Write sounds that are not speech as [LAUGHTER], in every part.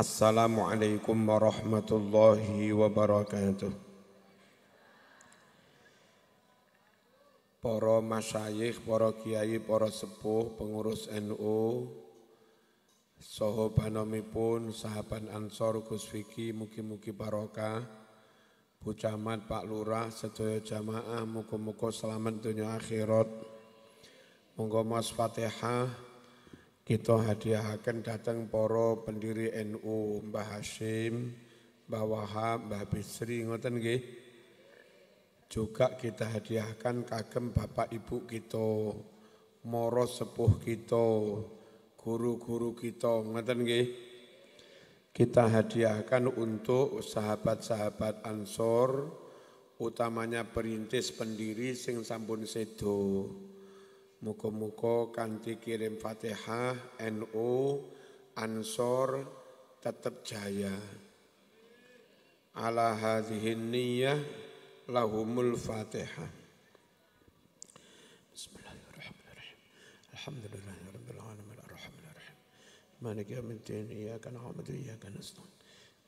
Assalamualaikum warahmatullahi wabarakatuh. Para masyayikh, para kiai, para sepuh, pengurus NU, Soho panomipun sahabat Ansor Gus Fiki mugi-mugi barokah Bu Camat Pak Lurah sedaya jamaah muga-muga selamat dunia akhirat monggo mas Fatihah kita hadiahkan datang poro pendiri NU Mbah Hashim, Mbah Wahab, Mbah Bisri ngoten nggih. Juga kita hadiahkan kagem Bapak Ibu kita, moro sepuh kita, guru-guru kita ngoten nggih. Kita hadiahkan untuk sahabat-sahabat Ansor, utamanya perintis pendiri sing sampun sedo. Muka-muka kanti kirim Fatihah NU Ansor tetap jaya. Ala hadihin niyah, lahumul Fatihah. Bismillahirrahmanirrahim. Alhamdulillahirabbil alamin arrahmanir rahim. Maliki yaumiddin iyyaka na'budu wa iyyaka nasta'in.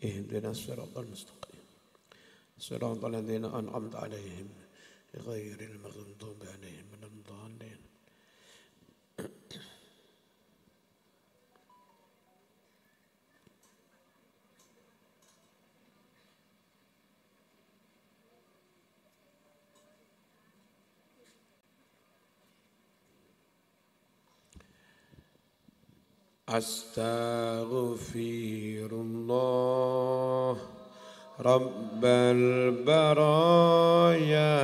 Ihdinas siratal mustaqim. Siratal ladzina an'amta 'alaihim ghairil maghdubi 'alaihim أستغفر الله رب البرايا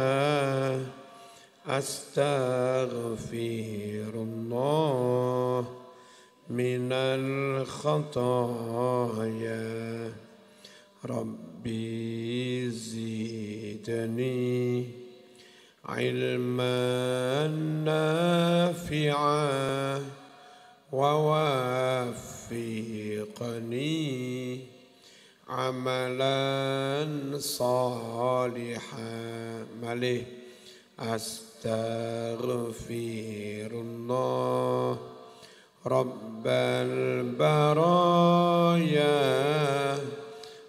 أستغفر الله من الخطايا ربي زدني علما نافعا ووفقني عملا صالحا مليه أستغفر الله رب البرايا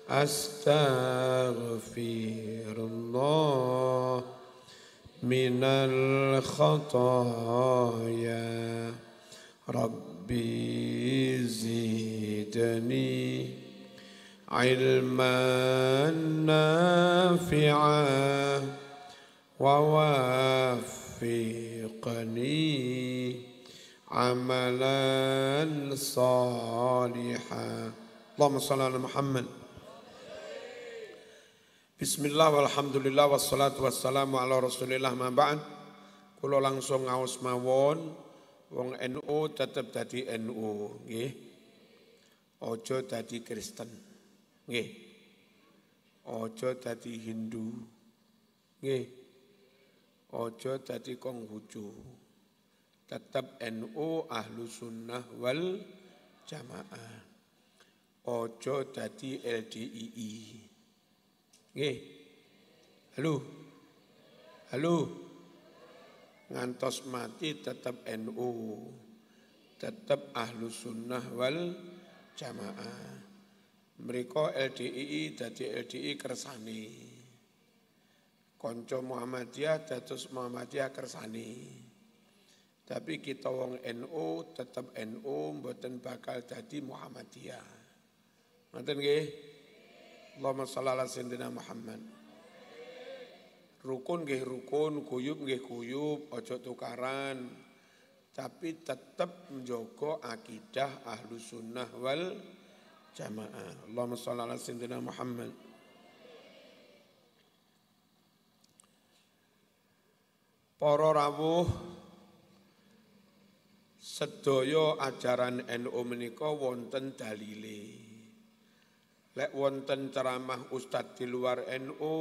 أستغفر الله من الخطايا رب ربي زيدني علما نافعا ووفقني عملا صالحا اللهم صل على محمد بسم الله والحمد لله والصلاة والسلام على رسول الله ما بعد كل langsung ngaos mawon wong NU tetap dadi NU nggih ojo dadi Kristen nggih ojo dadi Hindu nggih ojo dadi Konghucu tetap NU ahlu sunnah wal jamaah ojo dadi LDII nggih halo halo ngantos mati tetap NU, tetap ahlu sunnah wal jamaah. Mereka LDII jadi LDI kersani. Konco Muhammadiyah dados Muhammadiyah kersani. Tapi kita wong NU tetap NU buatan bakal jadi Muhammadiyah. Ngoten gih, Allahumma shalli ala Muhammad. Rukun gih rukun, guyub gih guyub, ojo tukaran. Tapi tetap menjaga akidah ahlu sunnah wal jamaah. Allahumma sholli ala sayyidina Muhammad. Para rawuh sedaya ajaran NU menika wonten dalile. Lek wonten ceramah ustadz di luar NU, NO,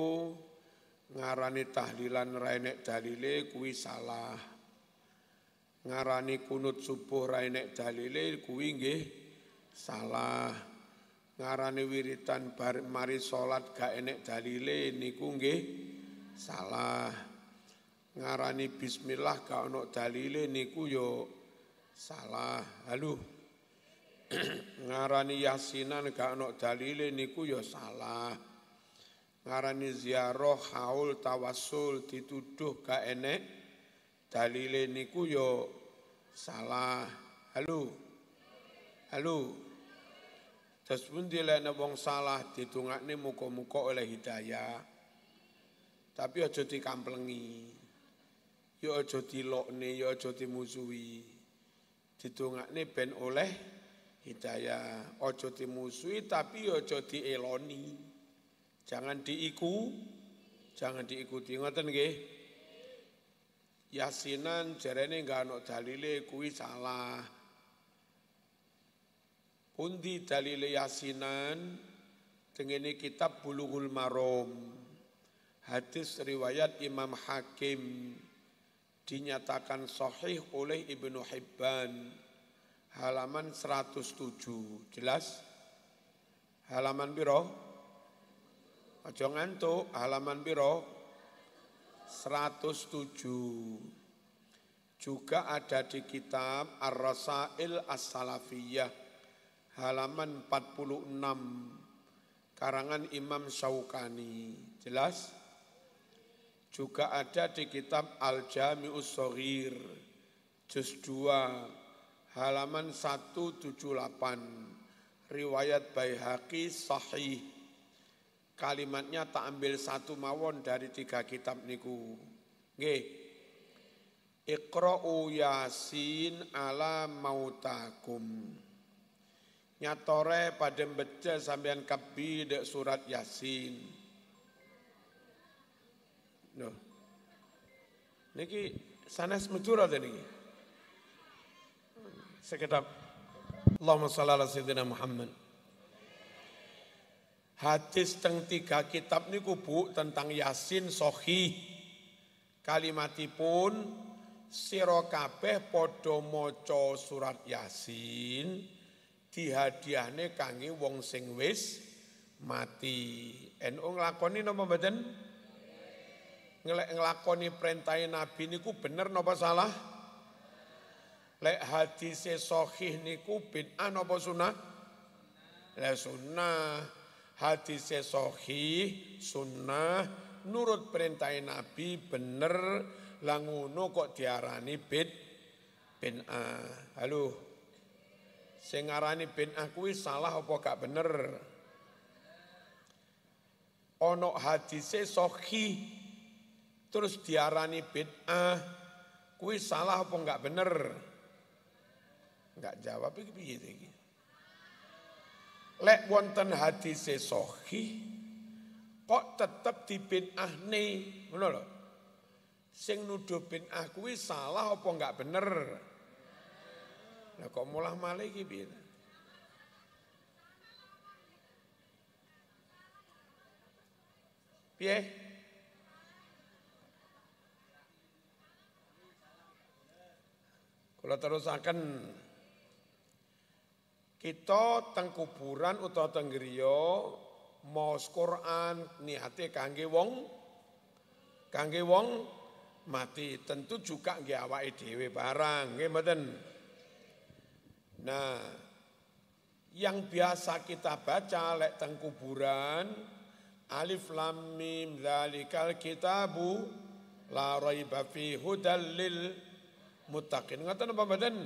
Ngarani tahlilan rainek dalile kuwi salah. Ngarani kunut subuh rainek dalile kuwi nggih salah. Ngarani wiritan bar mari salat gak enek dalile niku nggih salah. Ngarani bismillah gak ono dalile niku yo salah. Halo. [CLEARS THROAT] ngarani yasinan gak ono dalile niku yo salah ngarani ziarah haul tawasul dituduh gak enek dalile niku yo ya salah halo halo terus pun dilene wong salah ditungakne muka-muka oleh hidayah tapi aja dikamplengi yo ya aja dilokne yo ya aja dimusuhi ditungakne ben oleh hidayah aja dimusuhi tapi aja dieloni Jangan diiku, jangan diikuti ngoten nggih. Yasinan jarene enggak ana dalile kuwi salah. Pundi dalile yasinan tengene kitab Bulughul Maram. Hadis riwayat Imam Hakim dinyatakan sahih oleh Ibnu Hibban halaman 107 jelas halaman biroh Ojo ngantuk, halaman piro? 107. Juga ada di kitab Ar-Rasail As-Salafiyah halaman 46 karangan Imam Syaukani. Jelas? Juga ada di kitab Al-Jami'us Soghir juz 2 halaman 178 riwayat Baihaqi sahih kalimatnya tak ambil satu mawon dari tiga kitab niku. Nggih. Iqra'u Yasin ala mautakum. Nyatore pada beca sambian kabi dek surat Yasin. Nuh. Niki sanes tadi. niki. Sekedap Allahumma salli ala sayyidina Muhammad. Hadis teng tiga kitab niku Bu tentang Yasin sohi Kalimatipun sira kabeh padha maca surat Yasin dihadiahne kangi wong sing wis mati. NU oh, lakoni nopo mboten? Ngelak nglakoni perintah Nabi niku bener nopo salah? Lek hadise sohi niku bid'ah nopo sunah? Lah sunah hati sesohi sunnah nurut perintah Nabi bener languno kok diarani bid a, Halo. Sing ngarani a kuwi salah apa gak bener? Ono hadise sohi terus diarani a kuwi salah apa gak bener? Enggak jawab iki lek wonten hadise sahih kok tetep dibid'ahne ngono lho sing nuduh bid'ah kuwi salah apa enggak bener lah kok mulah malih iki piye piye kula terusaken kita teng kuburan utawa teng griya maos Quran niate kangge wong kangge wong mati tentu juga nggih awake dhewe barang nggih mboten. Nah, yang biasa kita baca lek teng kuburan Alif lam mim zalikal kitabu la raiba fi hudal lil muttaqin. Ngoten apa mboten?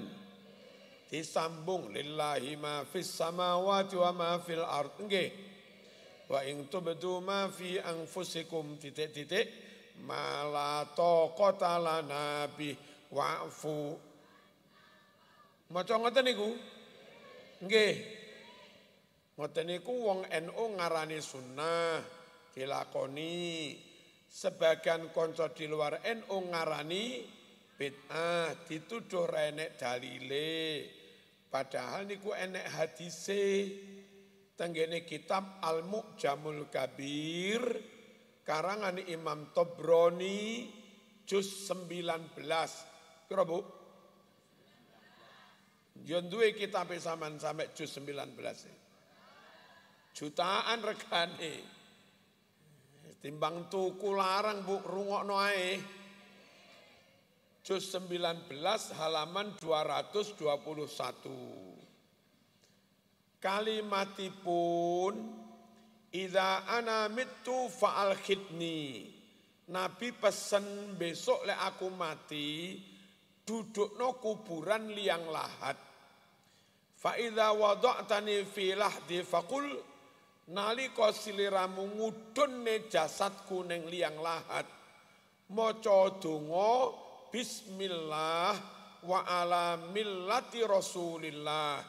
disambung lillahi ma fis samawati wa ma fil ard nggih wa in tubdu ma fi anfusikum titik-titik ma la taqata lana bi wa'fu maca ngoten niku nggih ngoten niku wong NU ngarani sunnah dilakoni sebagian konco di luar NU ngarani bid'ah dituduh renek dalile Padahal niku enek hadise tenggene kitab Al-Mu'jamul Kabir karangan Imam Tobroni juz 19. Kira Bu? Yo duwe kitab e sampean sampai juz 19. E. Jutaan regane. Timbang tuku larang Bu rungokno ae juz 19 halaman 221. Kalimatipun idza ana mitu fa'al khidni. Nabi pesen besok le aku mati duduk no kuburan liang lahat. Fa wadok wada'tani fi lahdi faqul nalika siliramu ne jasadku ning liang lahat maca donga bismillah wa ala millati rasulillah.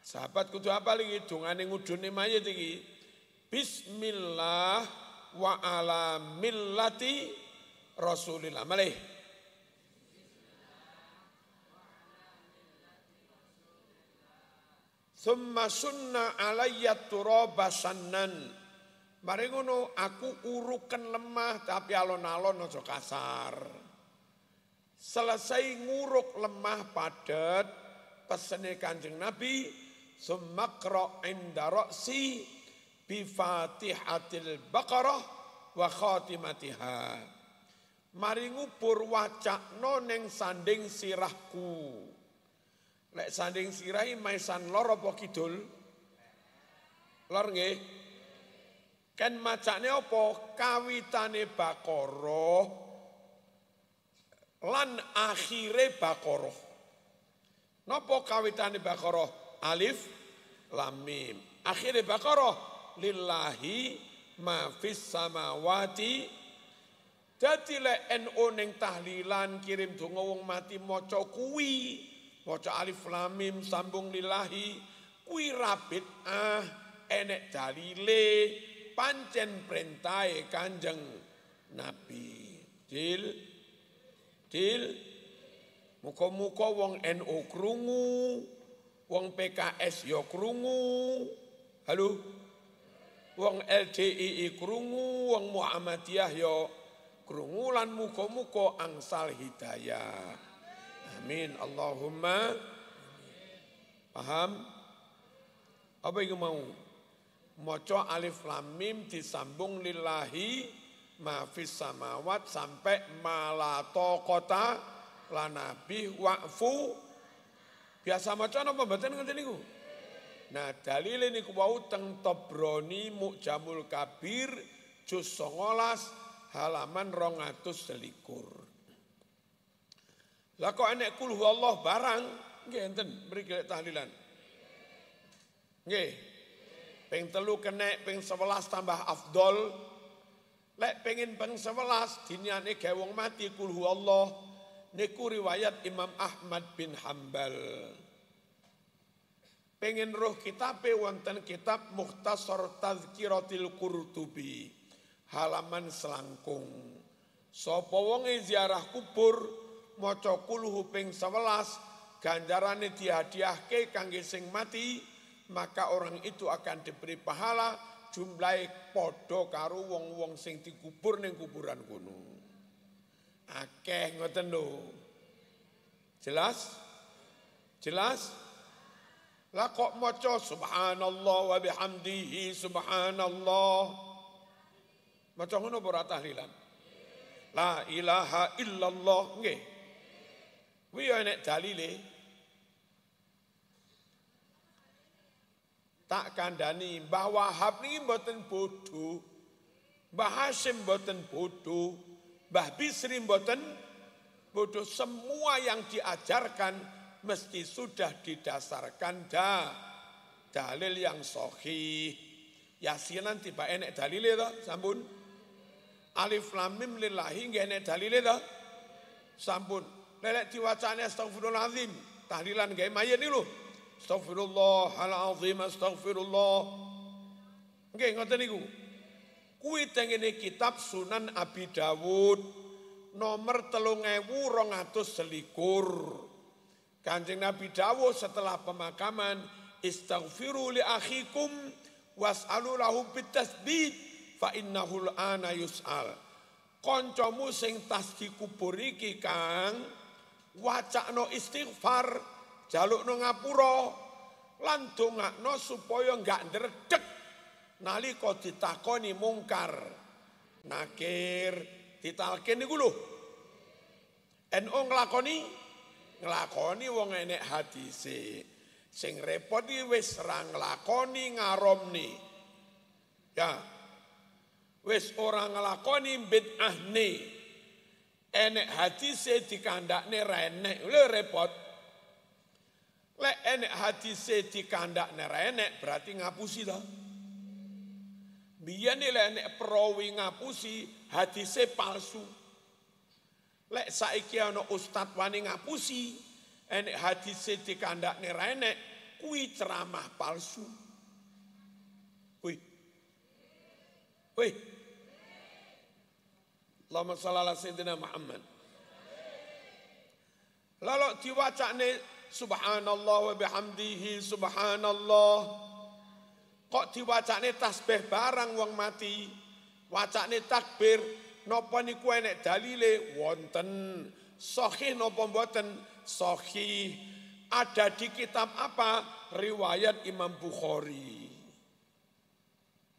Sahabat kudu apa lagi? Dungane ngudune mayit iki. Bismillah wa ala millati rasulillah. Malih. Thumma sunna alayya turaba sannan. Mari ngono aku urukan lemah tapi alon-alon aja kasar. Selesai nguruk lemah padat pesene Kanjeng Nabi sumakra inda ra'si bi Fatihatil Baqarah wa khatimatiha. Mari ngubur wacakno neng sanding sirahku. Lek sanding sirahi maisan lor apa kidul? Lor nggih. Ken macane apa kawitane Baqarah lan akhire bakoroh. Nopo kawitane bakoroh alif lam mim. Akhire bakoroh lillahi ma fis samawati dadi le NU ning tahlilan kirim donga wong mati maca kuwi maca alif lam mim sambung lillahi kuwi rabit ah enek dalile pancen perintahe kanjeng nabi dil Dil muka-muka wong NU krungu, wong PKS ya krungu. Halo. Wong LDII krungu, wong Muhammadiyah ya krungu lan muka-muka angsal hidayah. Amin. Allahumma Paham? Apa yang mau? Moco alif lam mim disambung lillahi mafis samawat sampai malato kota lanabi wakfu biasa macam apa mboten ngerti niku Nah dalil ini wau teng Tobroni Mukjamul Kabir juz songolas halaman 221. Lah kok enek kulhu Allah barang nggih enten mriki tahlilan. Nggih. Ping telu kenek, ping sebelas tambah afdol, Lek pengen bang sebelas, dinya gawe wong mati kulhu Allah. Niku riwayat Imam Ahmad bin Hambal. Pengen roh kitab, wonten kitab Mukhtasar Tazkiratil Qurtubi. Halaman selangkung. So wonge ziarah kubur maca kulhu ping 11 ganjarane dihadiahke kangge sing mati maka orang itu akan diberi pahala jumlahe padha karo wong-wong sing dikubur ning kuburan kono. Akeh ngoten lho. Jelas? Jelas? Lah kok maca subhanallah wa bihamdihi subhanallah. Maca ngono apa ora tahlilan? La ilaha illallah nggih. Kuwi enek dalile. tak kandani Mbah Wahab ini mboten bodoh. Mbah Hasim mboten bodoh. Mbah Bisri mboten bodoh. Semua yang diajarkan mesti sudah didasarkan da dalil yang sahih. Yasinan tiba enek dalil itu, sambun. Alif lam mim lillahi nggih enek dalil itu. sambun. Lelek diwacane astagfirullahalazim. Tahlilan gawe mayen iki lho. Astagfirullah al-azim, astagfirullah. Nggih, ngoten niku. Kuwi teng kitab Sunan Abi Dawud nomor 3211. Kanjeng Nabi Dawud setelah pemakaman istaghfiru li akhikum was'alu lahu bitasbid fa innahu ana yus'al. Kancamu sing tas dikubur iki Kang, wacakno istighfar Jalukno no ngapuro, lantung no supaya nggak derdek, nali ditakoni mungkar, nakir, ditalkin nih gulu, no ngelakoni, ngelakoni wong enek hati si, sing repot di wes rang lakoni ngarom nih, ya, wes orang ngelakoni bedah nih, enek hati si dikandak nih renek, lu repot. Lek enek hati seti kandak nerenek berarti ngapusi lah. Biar nih enek perawi ngapusi hati se palsu. Lek saiki ana ustad wani ngapusi enek hati seti kandak nerenek kui ceramah palsu. Kui. Kui. Allahumma shalli ala sayyidina Muhammad. Lalu diwacane Subhanallah wa bihamdihi subhanallah. Kok diwacane tasbih barang wong mati? Wacane takbir napa niku enek dalile wonten. Sahih napa mboten? Sahih. Ada di kitab apa? Riwayat Imam Bukhari.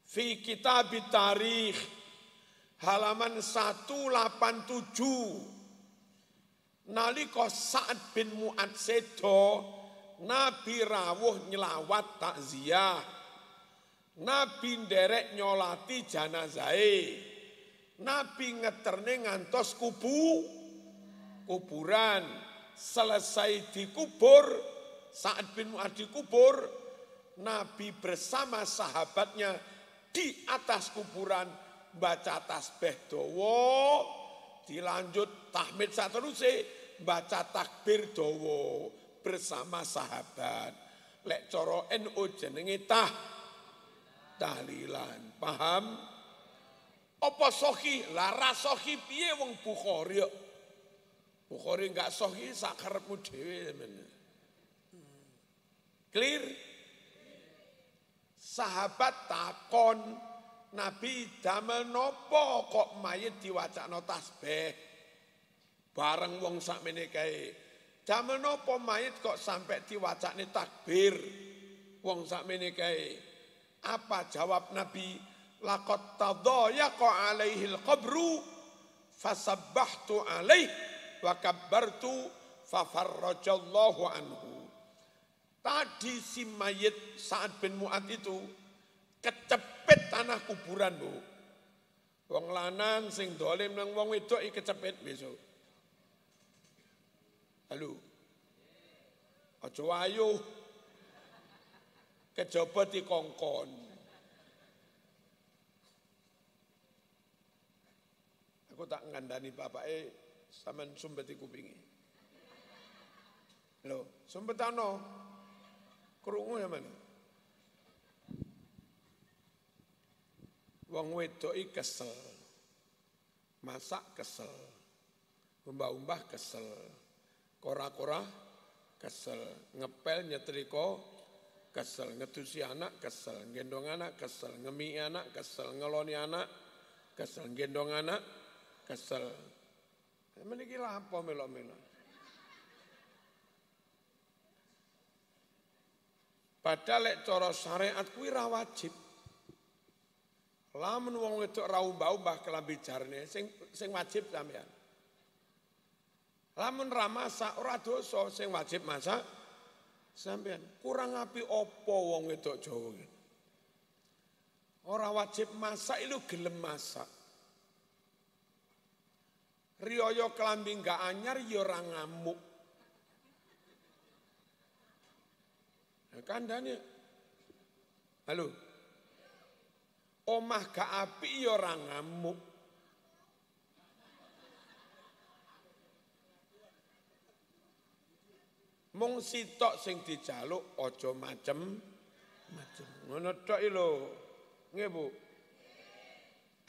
Fi kitab tarikh halaman 187 nalika Sa'ad bin Mu'ad sedo Nabi rawuh nyelawat takziah Nabi nderek nyolati janazai. Nabi ngeterne ngantos kubu kuburan selesai dikubur Sa'ad bin Mu'ad dikubur Nabi bersama sahabatnya di atas kuburan baca tasbih dawa dilanjut tahmid sateruse baca takbir dawa bersama sahabat. Lek coro NU jenenge tah tahlilan. Paham? Apa sohi? Lara sohi piye wong bukhori Bukhori enggak sohi sakarepmu dhewe Clear? Sahabat takon Nabi damel nopo kok mayit diwacana tasbih. Bareng wong sak menikai, Jaman apa mayit kok sampai diwacakne takbir. Wong sak menikai. Apa jawab Nabi? Lakot Laqad tadayaqa alaihil qabru fasabbahtu alaih wa kabbartu fafarrajallahu anhu. Tadi si mayit saat bin Mu'ad itu kecepet tanah kuburan, Bu. Wong lanan sing dolim nang wong wedok iki kecepet besok. Halo. Aja wayo. Kejaba dikongkon. Aku tak ngandani bapake sampean sumbeti kupinge. Lho, ana. Krungu ya mana? Wong wedok kesel. Masak kesel. Umbah-umbah kesel. Kora-kora kesel, ngepel nyetriko kesel, ngetusi anak kesel, gendong anak kesel, ngemi anak kesel, ngeloni anak kesel, gendong anak kesel. Eh, Memiliki apa melo-melo? Padahal lek cara syariat kuwi ra wajib. Lamun wong wedok ra umbah-umbah kelambi jarne sing sing wajib sampean. Lamun ramasa ora dosa sing wajib masak sampean. Kurang api opo wong wedok Jawa iki. Ora wajib masak itu gelem masak. Riyoyo kelambi gak anyar ya ora ngamuk. Ya kandhane. Halo. Omah gak api ya ora ngamuk. Mung sitok sing dijaluk aja macem macem. Ngono tok lho. Nggih, Bu.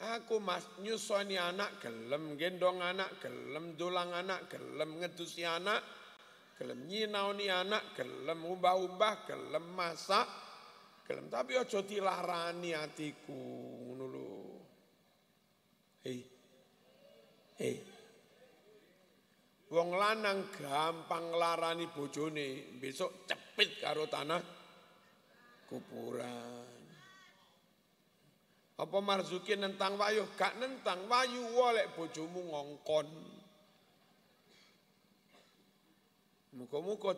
Aku mas nyusoni anak gelem, gendong anak gelem, dulang anak gelem, ngedusi anak gelem, nyinaoni anak gelem, ubah-ubah, gelem, masak gelem. Tapi ojo dilarani atiku ngono lho. Hei. Eh, eh. Hei. Wong lanang gampang larani bojone, besok cepit karo tanah kuburan. Apa marzuki nentang wayu? Gak nentang wayu, walek bojomu ngongkon. Muka-muka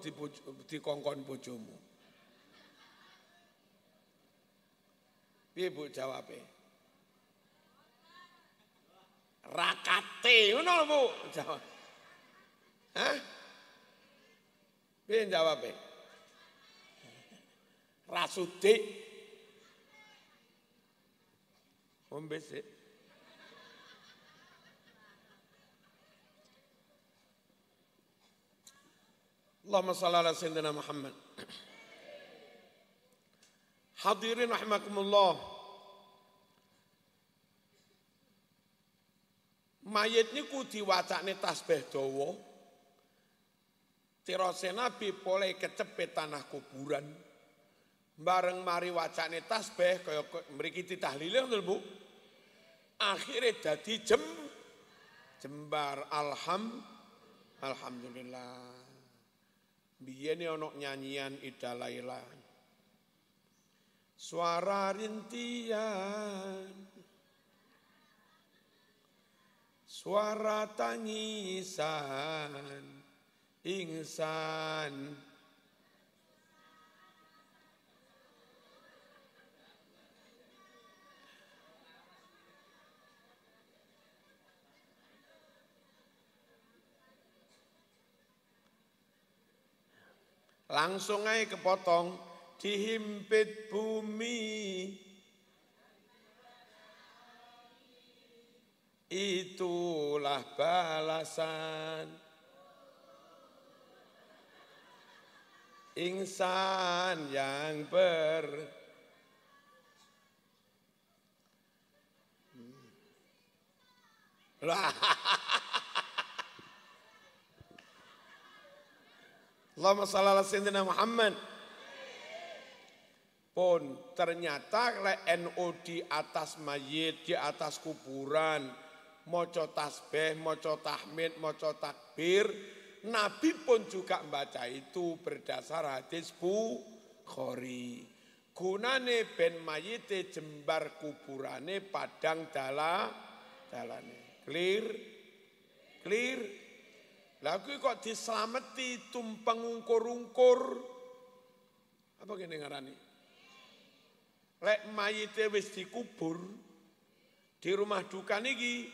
dikongkon di bojomu. Piye bu jawabnya? Rakate, ngono bu. Jawab. Hah? jawab jawabe? Rasudik. Ombe sih. Allahumma shalli ala sayyidina Muhammad. Hadirin rahmakumullah. Mayit niku diwacane tasbih dawa. Tirose Nabi boleh kecepet tanah kuburan. Bareng mari wacane tasbih kaya mriki ditahlile ngoten Bu. Akhire dadi jem jembar alham alhamdulillah. Biyen ya ono nyanyian Ida Laila. Suara rintian Suara tangisan insan Langsung aja kepotong, dihimpit bumi. Itulah balasan. insan yang ber Allahumma salli ala sayyidina Muhammad. Pun ternyata le NU di atas mayit, di atas kuburan, moco tasbih, moco tahmid, moco takbir, Nabi pun juga membaca itu berdasar hadis Bukhari. Gunane ben mayite jembar kuburane padang dala dalane. Clear? Clear? Lagu kok diselamati tumpeng ungkur-ungkur. Apa kene ngarani? Lek mayite wis dikubur di rumah duka niki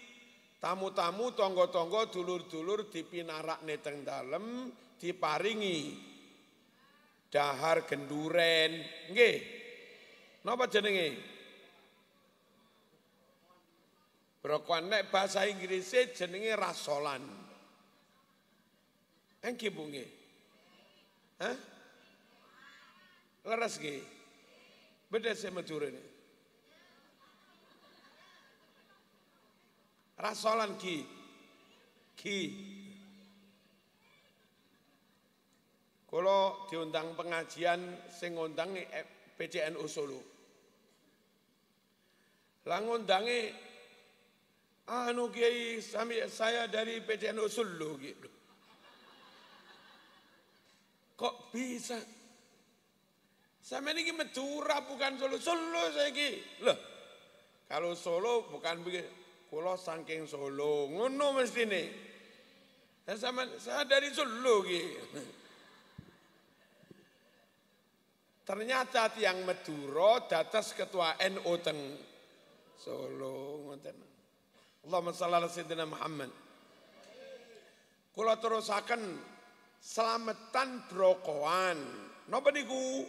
Tamu-tamu tonggo-tonggo dulur-dulur dipinarakne neteng dalem diparingi dahar genduren nge? Napa jenenge? Brokoan nek bahasa Inggrisnya jenenge rasolan. Engki bunge. Hah? Leres nge? Beda saya madurene. Rasolan Ki. Ki. Kalau diundang pengajian sing ngundang e, eh, PCNU Solo. lang ngundang anu Kiai sami saya dari PCNU Solo gitu. Kok bisa? Sama ini Madura bukan Solo. Solo saya ki. Loh, kalau Solo bukan begini kula saking Solo. Ngono mestine. Saya, sama saya dari Solo [LAUGHS] Ternyata tiang meduro datas ketua NU teng Solo ngoten. Allahumma shalli ala sayyidina Muhammad. Kula terusaken selametan brokoan. Napa niku?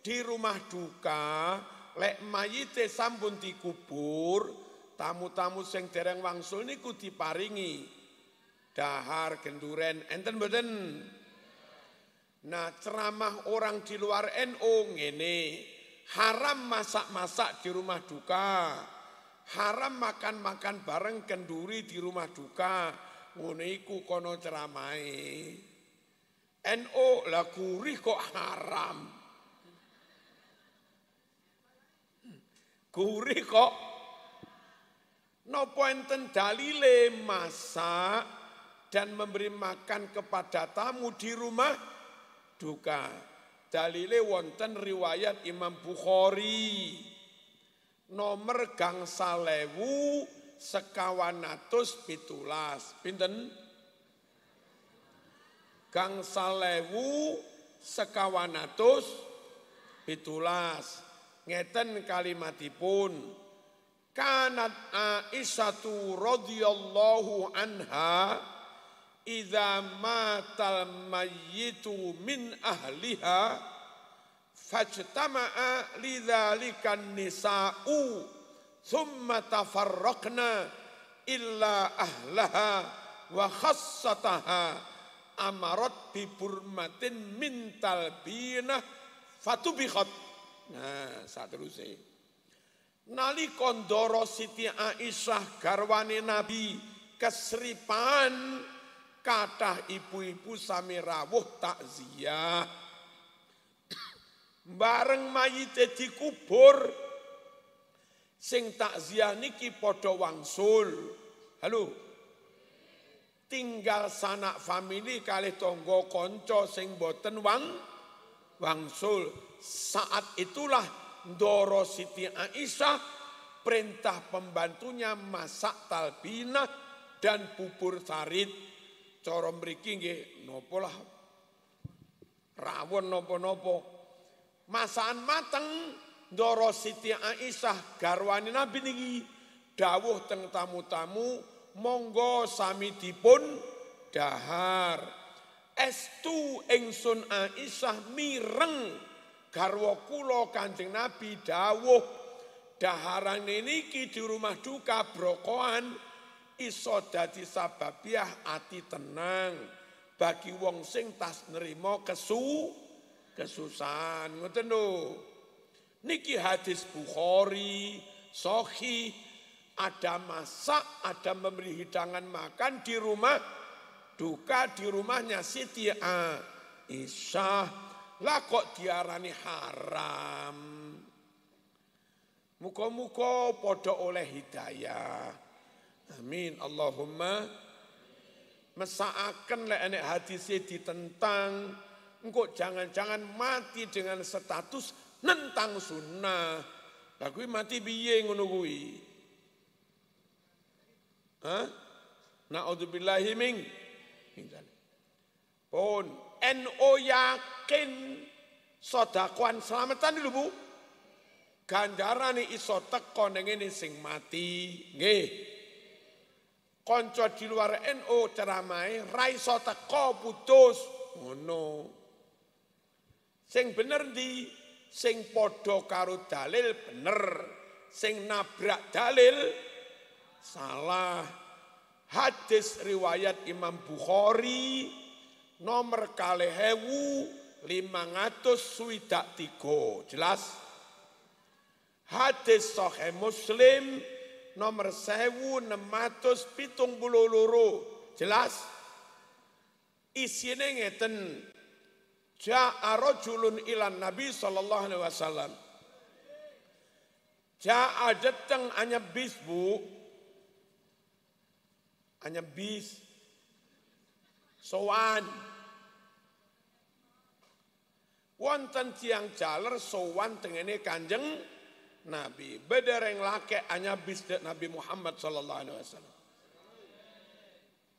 Di rumah duka lek mayite sampun dikubur tamu-tamu sing dereng wangsul niku diparingi dahar genduren enten mboten Nah ceramah orang di luar NU NO, ngene haram masak-masak di rumah duka. Haram makan-makan bareng kenduri di rumah duka. Ngono iku kono ceramai. NU NO, lah gurih kok haram. Gurih kok No point dalile masak dan memberi makan kepada tamu di rumah duka. Dalile wonten riwayat Imam Bukhari. Nomor gangsa lewu sekawanatus pitulas. Pinten? Gangsa lewu sekawanatus pitulas. Ngeten kalimatipun. Kanat Aisyatu radhiyallahu anha idza matal mayyitu min ahliha fajtama'a lidzalikan nisa'u thumma tafarraqna illa ahlaha wa khassataha amarat bi burmatin min talbinah fatubikhat nah saterusé Nalikon doro Siti Aisyah garwane Nabi kesripan kata ibu-ibu sami rawuh takziah. [COUGHS] Bareng mayite dikubur sing takziah niki padha wangsul. Halo. Tinggal sanak famili kali tonggo konco sing boten wang wangsul. Saat itulah Doro Siti Aisyah, perintah pembantunya masak talbina dan bubur sarit. corom mriki nggih nopo lah rawon nopo-nopo. Masakan mateng Doro Siti Aisyah garwani Nabi niki dawuh teng tamu-tamu monggo sami dipun dahar. Estu engsun Aisyah mireng garwa kula Kanjeng Nabi dawuh daharane niki di rumah duka brokoan iso dadi sababiah ati tenang bagi wong sing tas nerima kesu kesusahan ngoten lho niki hadis Bukhari Sohi ada masak, ada memberi hidangan makan di rumah duka di rumahnya Siti Aisyah lah kok diarani haram. Muka-muka podo oleh hidayah. Amin. Allahumma mesaaken lek enek hadise ditentang engkau jangan-jangan mati dengan status nentang sunnah. lagu mati biye ngono kuwi? Hah? Naudzubillahi min min Pun NO yakin sodakuan selamatan dulu bu. Gandarane iso teko ning ngene sing mati. Nggih. Konco di luar NO ceramai, Rai iso teko putus. Oh no, sing bener di sing padha karo dalil bener. Sing nabrak dalil salah. Hadis riwayat Imam Bukhari nomor kalih hewu lima ratus swidak Jelas? Hadis sohe Muslim nomor sewu enam ratus pitung bulu luru. Jelas? Isine ngeten. Ja'a rojulun ilan Nabi sallallahu alaihi wasallam. Ja'a bu anyab bisbu. Anyab bis sowan wonten tiang jaler sowan tengene kanjeng Nabi bedereng lake anyabis dek Nabi Muhammad sallallahu alaihi wasallam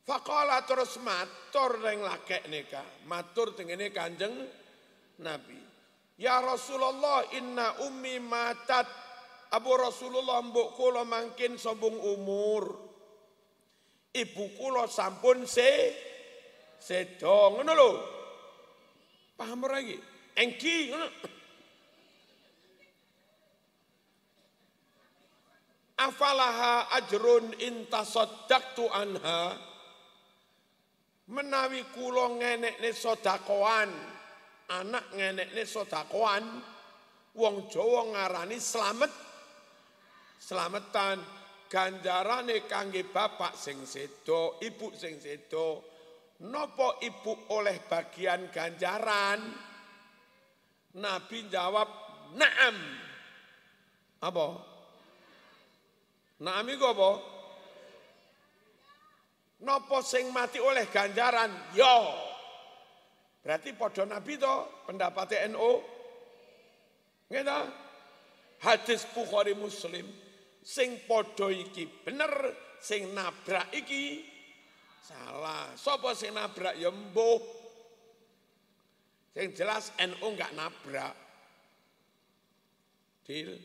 Fakola terus matur reng lake neka matur tengene kanjeng Nabi Ya Rasulullah inna ummi matat Abu Rasulullah mbok kula mangkin sombong umur Ibu kula sampun se sedo ngono lho. Paham ora iki? Engki ngono. Afalaha ajrun intasaddaqtu anha menawi kula ngenekne sedakoan, anak ngenekne sedakoan, wong Jawa ngarani slamet slametan ganjarane kangge bapak sing sedo, ibu sing sedo, Nopo ibu oleh bagian ganjaran? Nabi jawab, naam. Apa? Naam iku apa? Nopo sing mati oleh ganjaran? Yo. Berarti podo Nabi to pendapatnya NU. Ngene Hadis Bukhari Muslim sing podo iki bener, sing nabrak iki Salah. Sopo sing nabrak ya mbuh. Sing jelas NU enggak nabrak. Deal.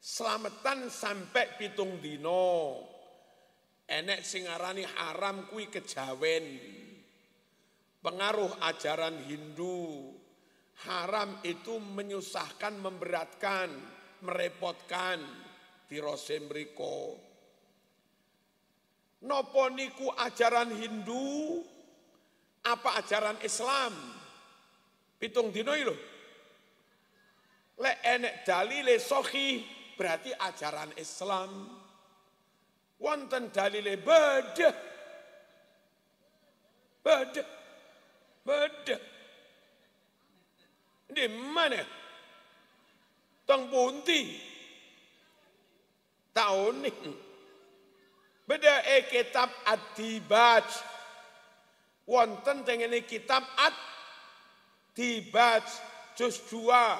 Selamatan sampai pitung dino. Enek singarani haram kui kejawen. Pengaruh ajaran Hindu. Haram itu menyusahkan, memberatkan, merepotkan. Tirose Nopo niku ajaran Hindu, apa ajaran Islam? Pitung dino ilo. Le enek dalile sohi berarti ajaran Islam. Wonten dalile bede, bede, bede. Di mana? Tang bunti Tahun ini. Beda e kitab at-tibaj. Wonten ini kitab at-tibaj juz dua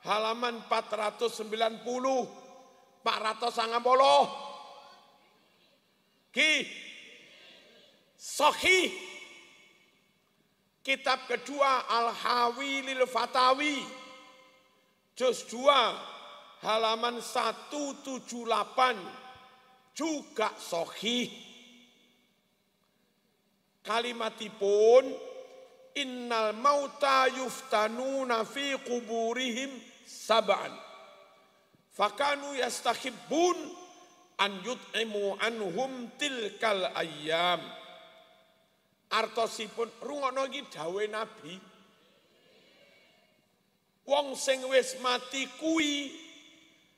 halaman 490 490 Ki sohi Kitab kedua Al-Hawi lil Fatawi juz 2 halaman 178 juga sohih. Kalimatipun innal mauta yuftanuna fi kuburihim sab'an. Fakanu yastahibbun an yut'imu anhum tilkal ayyam. Artosipun rungokno iki dawe Nabi. Wong sing wis mati kuwi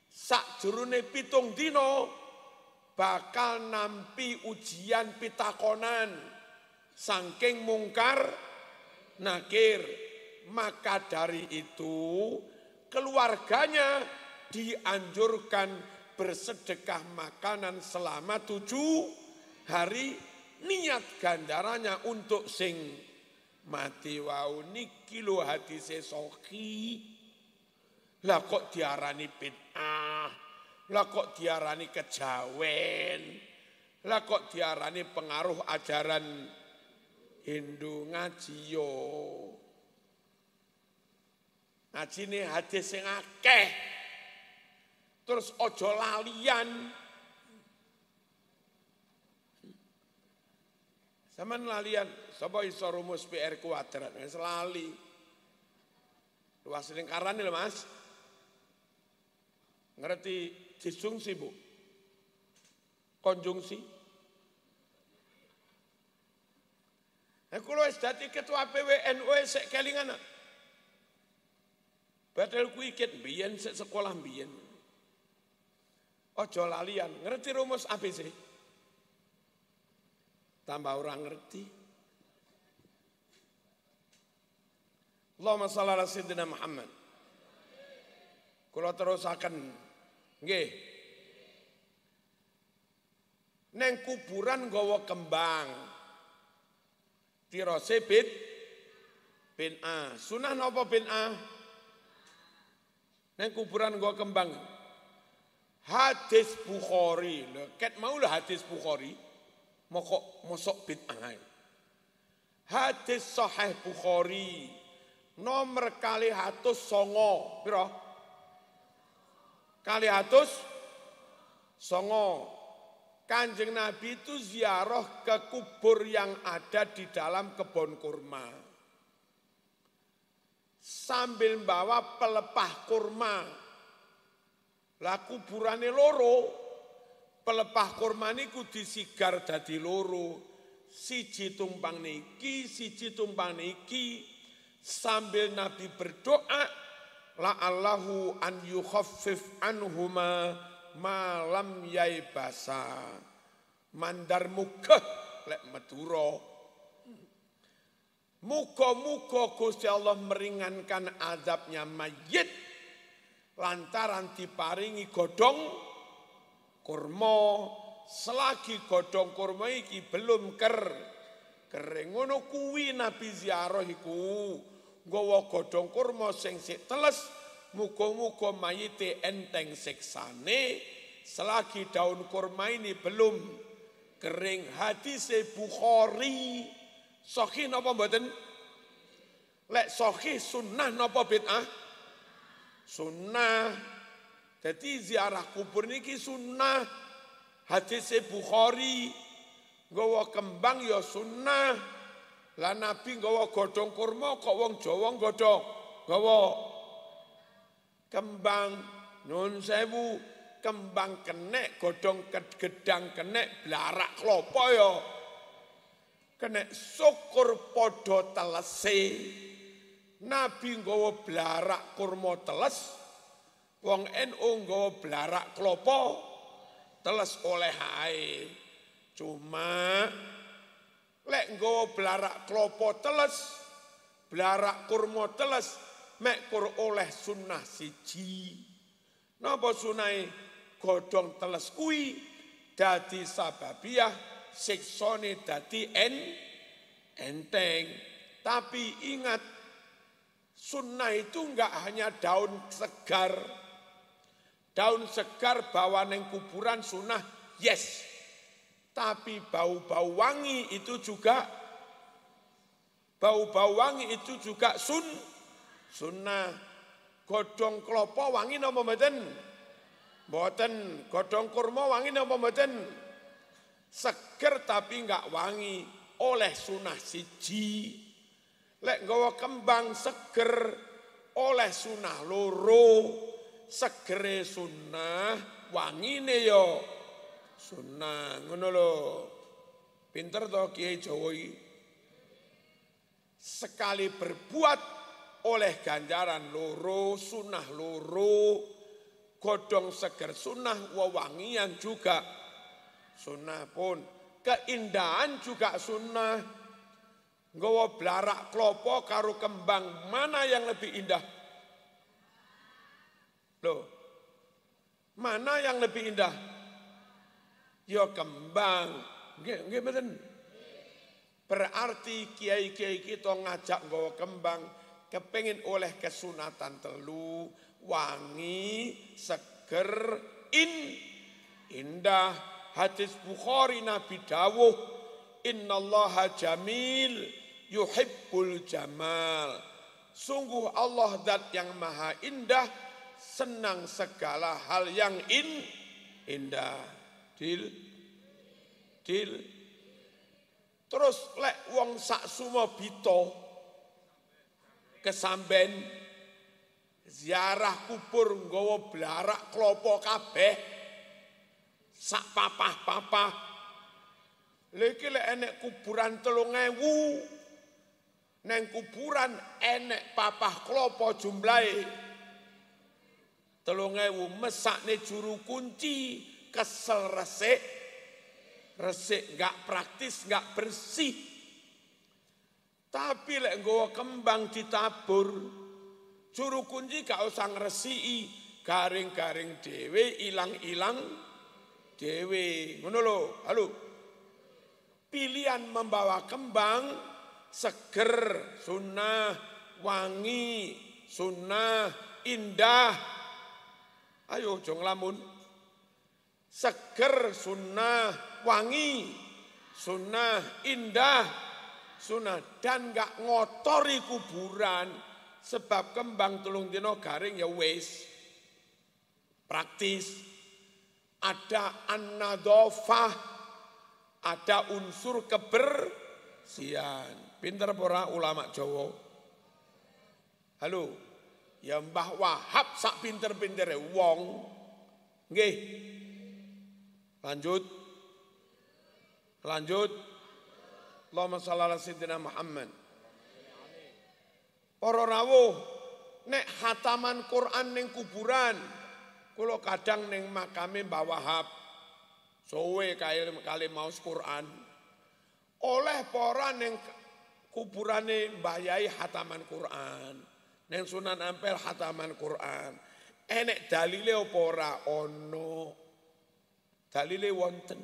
sakjroné pitung dino bakal nampi ujian pitakonan sangking mungkar nakir maka dari itu keluarganya dianjurkan bersedekah makanan selama tujuh hari niat gandaranya untuk sing mati wau niki lo hati sesoki lah kok diarani bid'ah lah kok diarani kejawen? Lah kok diarani pengaruh ajaran Hindu ngaji yo. Ngaji ini hadis yang akeh. Terus ojo lalian. Saman lalian, sapa iso rumus PR kuadrat, wis lali. Luas lingkaran lho Mas. Ngerti disjungsi bu konjungsi Nah, kalau dadi ketua PWNU sek kelingan. Batal kuikit biyen sek sekolah biyen. Ojo lalian, ngerti rumus ABC? Tambah orang ngerti. Allahumma sallallahu ala Muhammad. Kalau terus akan Nggih. Neng kuburan gowo kembang. Tirose bin bin A. Sunah napa bin A? Neng kuburan gowo kembang. Hadis Bukhari. Ket mau lah hadis Bukhari. Moko mosok bin A. E. Hadis Sahih Bukhari nomor kali hatus songo. Piro? kali atus songo. Kanjeng Nabi itu ziarah ke kubur yang ada di dalam kebun kurma. Sambil bawa pelepah kurma. Lah kuburane loro, pelepah kurma niku disigar dadi loro. Siji tumpang niki, siji tumpang niki. Sambil Nabi berdoa, la'allahu an yukhaffif anhuma malam yai basa mandar muka lek Madura muka-muka Gusti Allah meringankan azabnya mayit lantaran diparingi godong kurma selagi godong kurma iki belum ker kering ngono kuwi nabi ziarah iku nggawa godhong kurma sing sik teles muga-muga mayite enteng siksane selagi daun kurma ini belum kering se Bukhari sahih napa mboten lek sahih sunnah napa bid'ah sunnah jadi ziarah kubur niki sunnah hadis Bukhari nggawa kembang ya sunnah Lah nabi nggawa godhong kurma kok wong Jawa godhong nggawa kembang nun sewu kembang kenek godhong gedang kenek blarak klopo ya. kenek syukur podo telese nabi nggawa blarak kurma teles wong NU nggawa blarak klopo teles oleh ae cuma Lek nggawa blarak klopo teles, blarak kurma teles, mek kur oleh sunnah siji. Napa sunai godhong teles kui dadi sababiah siksone dadi en enteng. Tapi ingat sunnah itu enggak hanya daun segar. Daun segar bawa neng kuburan sunnah, yes. Tapi bau-bau wangi itu juga bau-bau wangi itu juga sun sunnah. godong kelopok wangi napa mboten? Mboten. godong kurma wangi napa mboten? Seger tapi enggak wangi oleh sunnah siji. Lek nggawa kembang seger oleh sunah loro. Segere sunah wangine yo ya sunnah ngono lho. Pinter to Kiai Jawa Sekali berbuat oleh ganjaran loro, sunnah loro, godong seger sunnah, wewangian juga sunnah pun. Keindahan juga sunnah. Nggawa blarak klopo karo kembang, mana yang lebih indah? Loh, mana yang lebih indah? ya kembang. Nggih, nggih mboten. Berarti kiai-kiai kita ngajak nggawa kembang kepengin oleh kesunatan telu wangi seger in indah hadis Bukhari Nabi dawuh innallaha jamil yuhibbul jamal sungguh Allah zat yang maha indah senang segala hal yang in indah Dil. Dil. Terus lek wong sak sumo bito kesamben ziarah kubur nggawa blarak klopo kabeh sak papah-papah. Lagi lek enek kuburan telung Neng kuburan enek papah klopo jumlahe. Telung ewu mesak juru kunci. kesel resik, resik gak praktis, gak bersih. Tapi lek gue kembang ditabur, juru kunci gak usah ngresiki, garing-garing dewe hilang-hilang, dewe. Ngono halo. Pilihan membawa kembang seger, sunnah, wangi, sunnah, indah. Ayo jong lamun seger sunnah wangi sunnah indah sunnah dan nggak ngotori kuburan sebab kembang telung dino garing ya wis praktis ada anadofah ada unsur kebersihan pinter pora ulama Jawa halo ya Mbah Wahab sak pinter ya wong nggih Lanjut. Lanjut. Allahumma shalli ala sayyidina Muhammad. Para rawuh nek khataman Quran ning kuburan kula kadang ning makame Mbah Wahab sowe kae kali mau Quran oleh para ning kuburane Mbah Yai khataman Quran ning Sunan Ampel khataman Quran enek dalile apa ora ono Dalile wonten.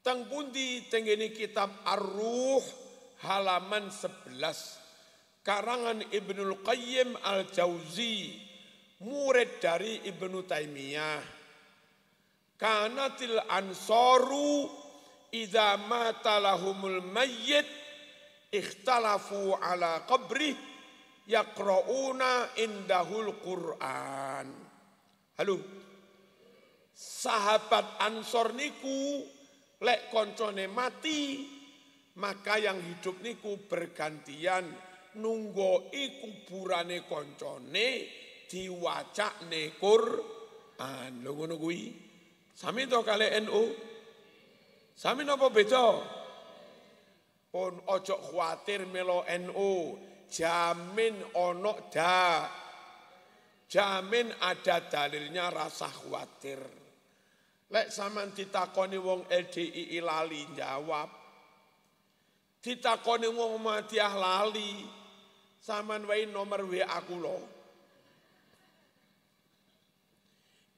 Teng pundi tengene kitab Ar-Ruh halaman 11 karangan Ibnul Qayyim Al-Jauzi murid dari Ibnu Taimiyah. Kanatil ansaru idza mata lahumul mayyit ikhtalafu ala qabri yaqrauna indahul Qur'an. Halo sahabat Ansor niku lek koncone mati maka yang hidup niku bergantian nunggoi kuburane koncone diwacak nekur an lho ngono kuwi sami to kali NU sami napa beda pun ojo khawatir melo NU jamin onok da jamin ada dalilnya rasa khawatir Lek sampean ditakoni wong LDII lali jawab. Ditakoni wong Madiah lali. Sampean wae nomor WA kula.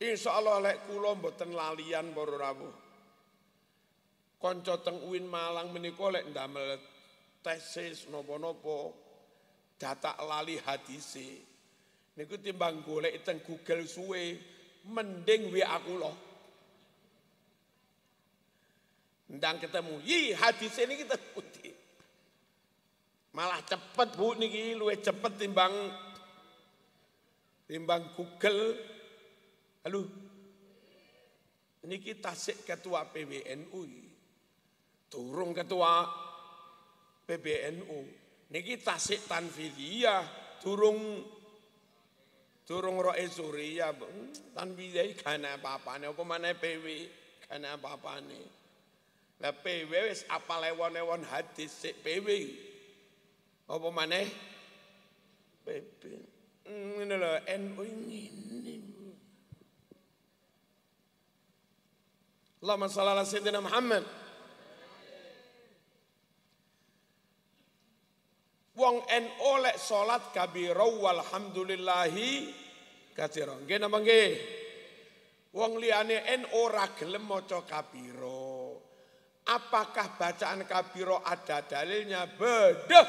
Insya Allah lek kula mboten lalian para rawuh. Kanca teng Uin Malang menika lek ndamel tesis nopo-nopo data lali hadisi. Niku timbang golek teng Google suwe mending WA kula. Ndang ketemu, yi hadis ini kita putih. Malah cepet bu niki luwe cepet timbang timbang Google. Halo. Niki tasik ketua PBNU. Turung ketua PBNU. Niki tasik tanfidia turung turung roe suriya. Hmm, Tanfidiyah gak ana apa nih, apa mana PW karena ana apa nih? Lah PW wis apal lewon ewon hadis sik PW. Apa maneh? PW hmm, Ngene lho NU ngene. Allahumma shalli ala sayyidina Muhammad. Wong NU lek salat kabiro walhamdulillahi katsira. Nggih napa nggih? Wong liyane NU ora gelem maca kabiro. Apakah bacaan kabiro ada dalilnya? Bedeh.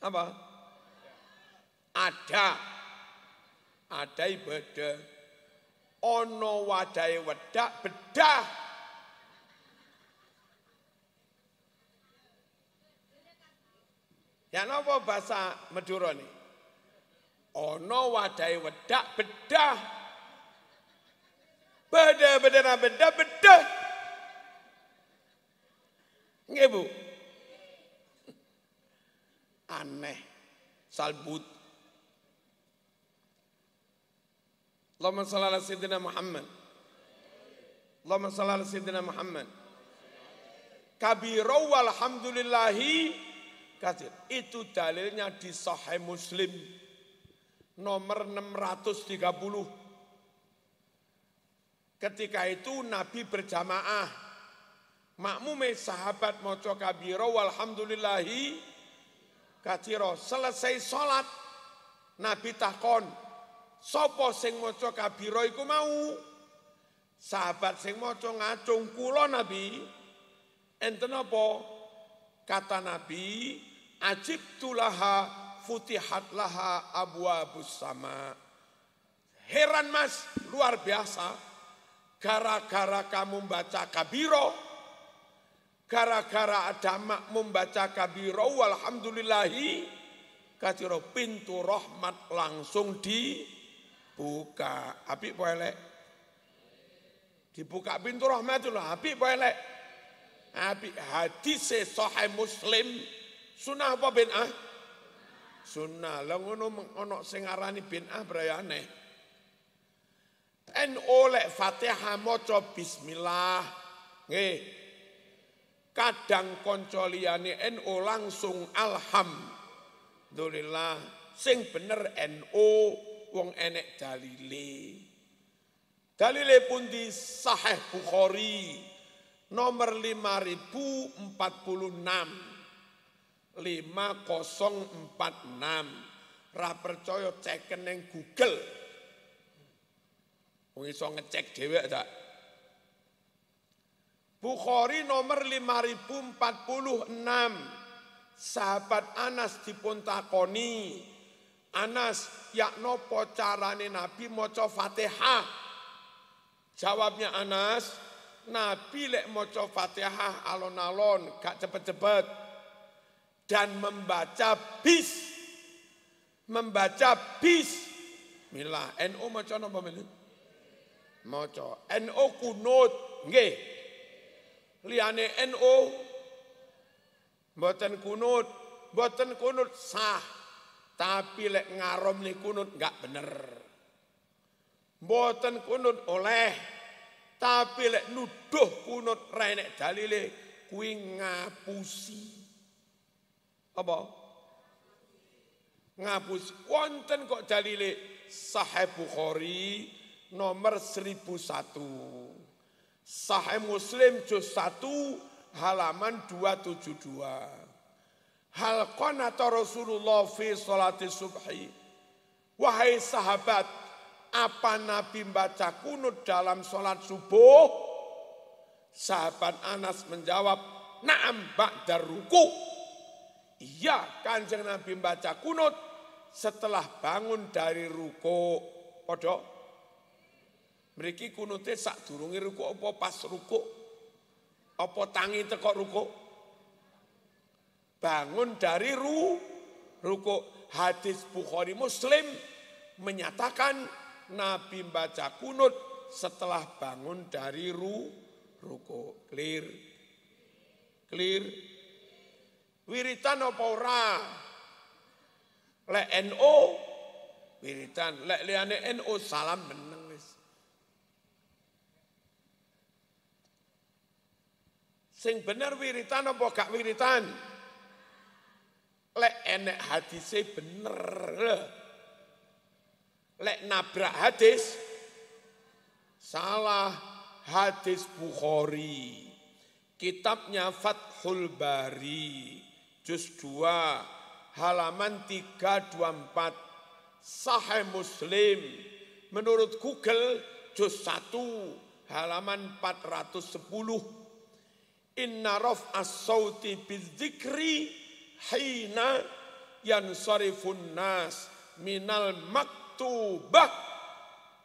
Apa? Ada. Ada ibadah. Ono wadai wedak bedah. Ya napa bahasa Madura nih? Ono wadai wedak bedah. Beda beda beda bedah nggak Bu. Aneh. Salbut. Allahumma shalli ala sayyidina Muhammad. Allahumma shalli ala sayyidina Muhammad. Kabiro walhamdulillahi kathir. Itu dalilnya di Sahih Muslim nomor 630. Ketika itu Nabi berjamaah makmume sahabat moco kabiro walhamdulillahi kaciro selesai sholat Nabi takon sopo sing moco kabiro iku mau sahabat sing moco ngacung kulo Nabi enten apa kata Nabi ajib tulaha futihat laha abu abu sama heran mas luar biasa gara-gara kamu baca kabiro Gara-gara ada makmum baca kabiro walhamdulillahi katiro pintu rahmat langsung dibuka. Api boleh. Dibuka pintu rahmat itu api boleh. Api hadis sahih Muslim sunnah apa bin ah? Sunnah. Lagu ngono mengonok sengarani bin ah berayane En oleh Fatihah maca bismillah. Nih, kadang koncoliane NU langsung alham. alhamdulillah sing bener NU wong enek dalile dalile pun di sahih Bukhari nomor 5046 5046 ra percaya cek ning Google wong iso ngecek dhewek tak Bukhari nomor 5046. Sahabat Anas di dipuntakoni. Anas, yak po carane Nabi maca Fatihah? Jawabnya Anas, Nabi lek maca Fatihah alon-alon, gak cepet-cepet. Dan membaca bis. Membaca bis. Mila, NU maca napa Maca. NU kunut, nggih. Liane NO, mboten kunut, mboten kunut sah. Tapi lek ngarom nih kunut nggak bener. Mboten kunut oleh, tapi lek nuduh kunut renek dalile kuwi ngapusi. Apa? ngapus Wonten kok dalile Sahih Bukhari nomor 1001. Sahih Muslim juz 1 halaman 272. Hal qanata Rasulullah fi salati subhi. Wahai sahabat, apa Nabi baca kunut dalam salat subuh? Sahabat Anas menjawab, Naam ba'da ruku. Iya, kanjeng Nabi baca kunut setelah bangun dari ruku. Podok kunutnya sak durungi ruku apa pas ruku? Apa tangi tekok ruku? Bangun dari ru ruku. Hadis Bukhari Muslim menyatakan Nabi baca kunut setelah bangun dari ru ruku. Clear? Clear? Wiritan apa ora? Lek NO wiritan, lek liane NO salam men. Sing bener wiritan apa gak wiritan? Lek enek hadise bener. Lek nabrak hadis salah hadis Bukhari. Kitabnya Fathul Bari juz 2 halaman 324 Sahih Muslim menurut Google juz 1 halaman 410 Inna raf as-sauti bidzikri hina yansarifun nas minal maktubah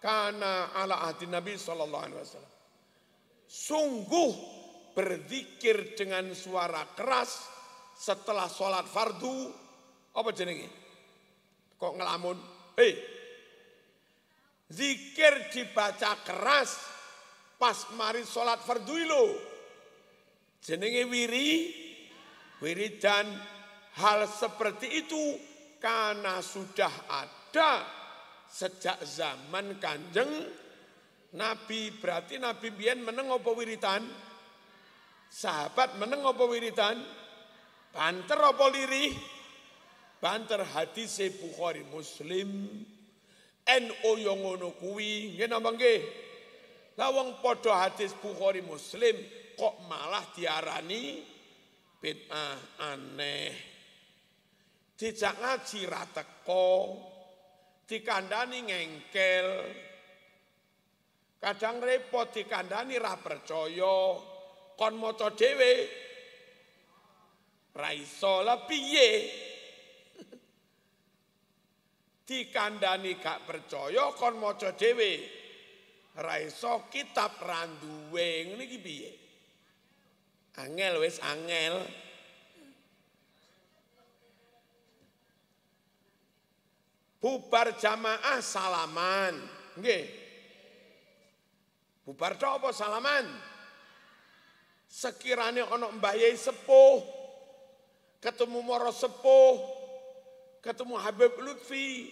karena ala ahdi Nabi sallallahu alaihi wasallam. Sungguh berzikir dengan suara keras setelah sholat fardu apa jenenge? Kok ngelamun? Hei, eh, zikir dibaca keras pas mari sholat fardu lo. Jenenge wiri, wiridan. Hal seperti itu karena sudah ada sejak zaman kanjeng Nabi. Berarti Nabi Bian meneng apa wiritan? Sahabat meneng apa wiritan? Banter apa lirih? Banter hadis e Bukhari Muslim. NU yang ngono kuwi, nggih napa nggih? padha hadis Bukhari Muslim kok malah diarani bid'ah aneh. Dijak ngaji rateko, dikandani ngengkel, kadang repot dikandani ra percaya kon maca dhewe ra iso piye dikandani gak percaya kon maca dhewe ra kitab ra duwe ngene iki piye Angel wes angel. Bubar jamaah salaman. Nggih. Bubar coba salaman? sekiranya ana Mbah sepuh, ketemu Moro sepuh, ketemu Habib Lutfi,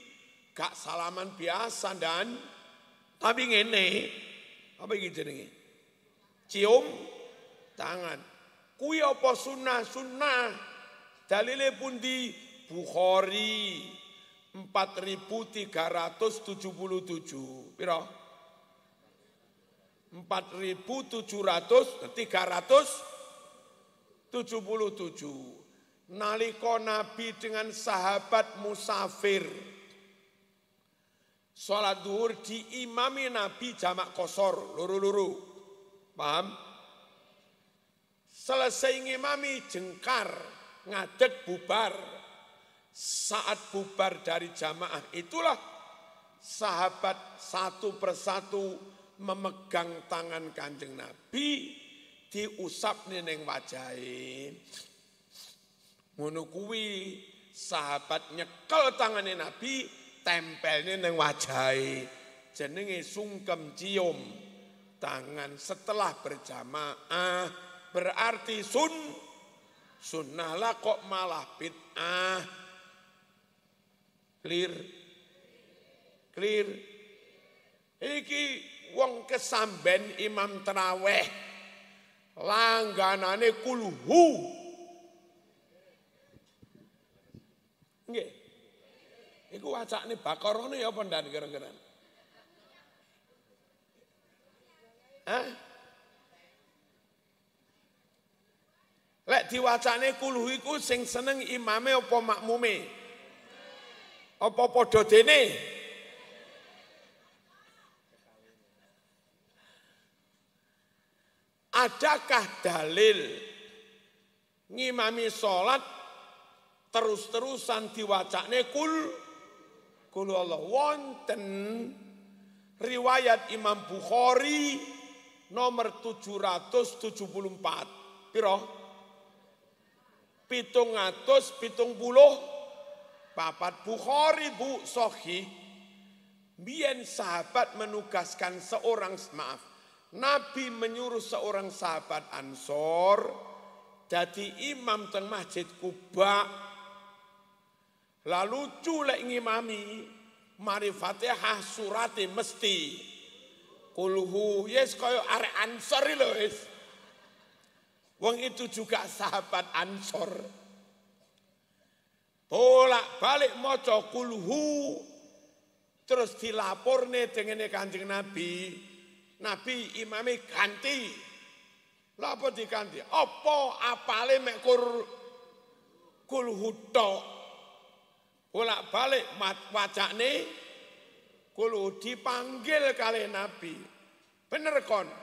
gak salaman biasa dan tapi ngene apa gitu nih? Cium tangan. Kui apa sunnah? Sunnah. Dalile di Bukhari 4377. Piro? 4700 377. Nalika Nabi dengan sahabat musafir Sholat duhur diimami Nabi jamak kosor, luru-luru. Paham? Selesai ngimami jengkar, ngadeg bubar. Saat bubar dari jamaah itulah sahabat satu persatu memegang tangan kanjeng Nabi diusap neneng wajahi. menukui sahabatnya sahabat nyekel tangane Nabi tempel neng wajahi. Jenenge sungkem cium tangan setelah berjamaah berarti sun sunnah lah kok malah bid'ah clear clear iki wong kesamben imam teraweh langganane kulhu nggih iku wacane bakarane ya apa ndan kira-kira Hah? Lek diwacane kuluh iku sing seneng imame apa makmume? Apa padha dene? Adakah dalil ngimami salat terus-terusan diwacane kul kul Allah wonten riwayat Imam Bukhari nomor 774 piro pitung atus pitung puluh papat bukhori bu sohi Bien sahabat menugaskan seorang maaf Nabi menyuruh seorang sahabat Ansor jadi imam teng masjid Kuba. Lalu culek ngimami mari Fatihah surati mesti. Kulhu yes koyo are Ansor lho yes. Wong itu juga sahabat Ansor. Bolak balik moco kulhu. Terus dilaporne dengan kanjeng Nabi. Nabi imami ganti. Lah apa diganti? Apa apale mek kulhu tok. Bolak balik wajak nih, kulhu dipanggil kali Nabi. Bener kon.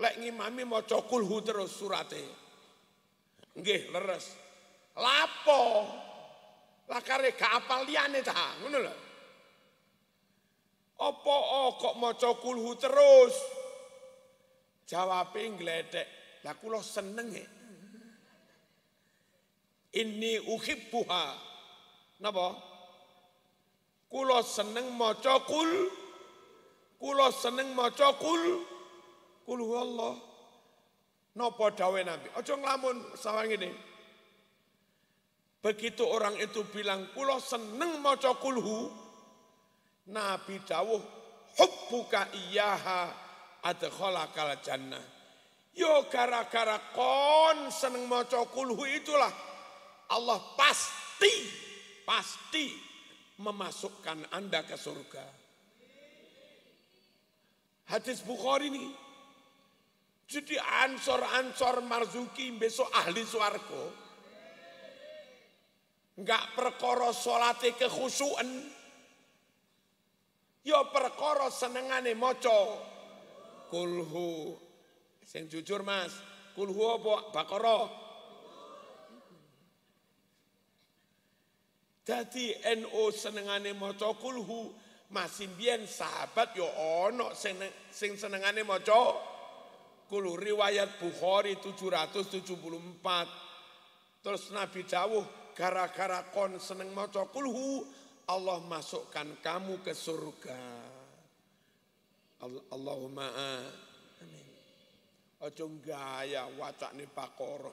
lek ngimami maca kulhu terus surate. Nggih, leres. Lapo? Lah kare gak apal liyane ta, ngono lho. Apa oh, kok maca kulhu terus? Jawabe ngledek. Lah kula seneng e. Inni uhibbuha. Napa? Kula seneng maca kul. Kula seneng maca kul. Kulhu Allah, Nopo dawe Nabi. Ojo ngelamun sawang ini. Begitu orang itu bilang, kulo seneng moco kulhu. Nabi dawuh, hubbuka iyaha adkhalakal jannah. Yo gara-gara kon seneng moco kulhu itulah. Allah pasti, pasti memasukkan Anda ke surga. Hadis Bukhari nih. Jadi ansor-ansor marzuki besok ahli suarko. Enggak perkara sholati kekhusuan. Ya perkara senengane moco. Kulhu. Yang jujur mas. Kulhu apa bakoro? Jadi NO senengane moco kulhu. Masih bian sahabat ya ono sing, sing senengane moco. Kulu riwayat Bukhari 774. Terus Nabi Dawuh gara-gara kon seneng maca kulhu Allah masukkan kamu ke surga. Allahumma amin. Ojo gaya wacane pakor.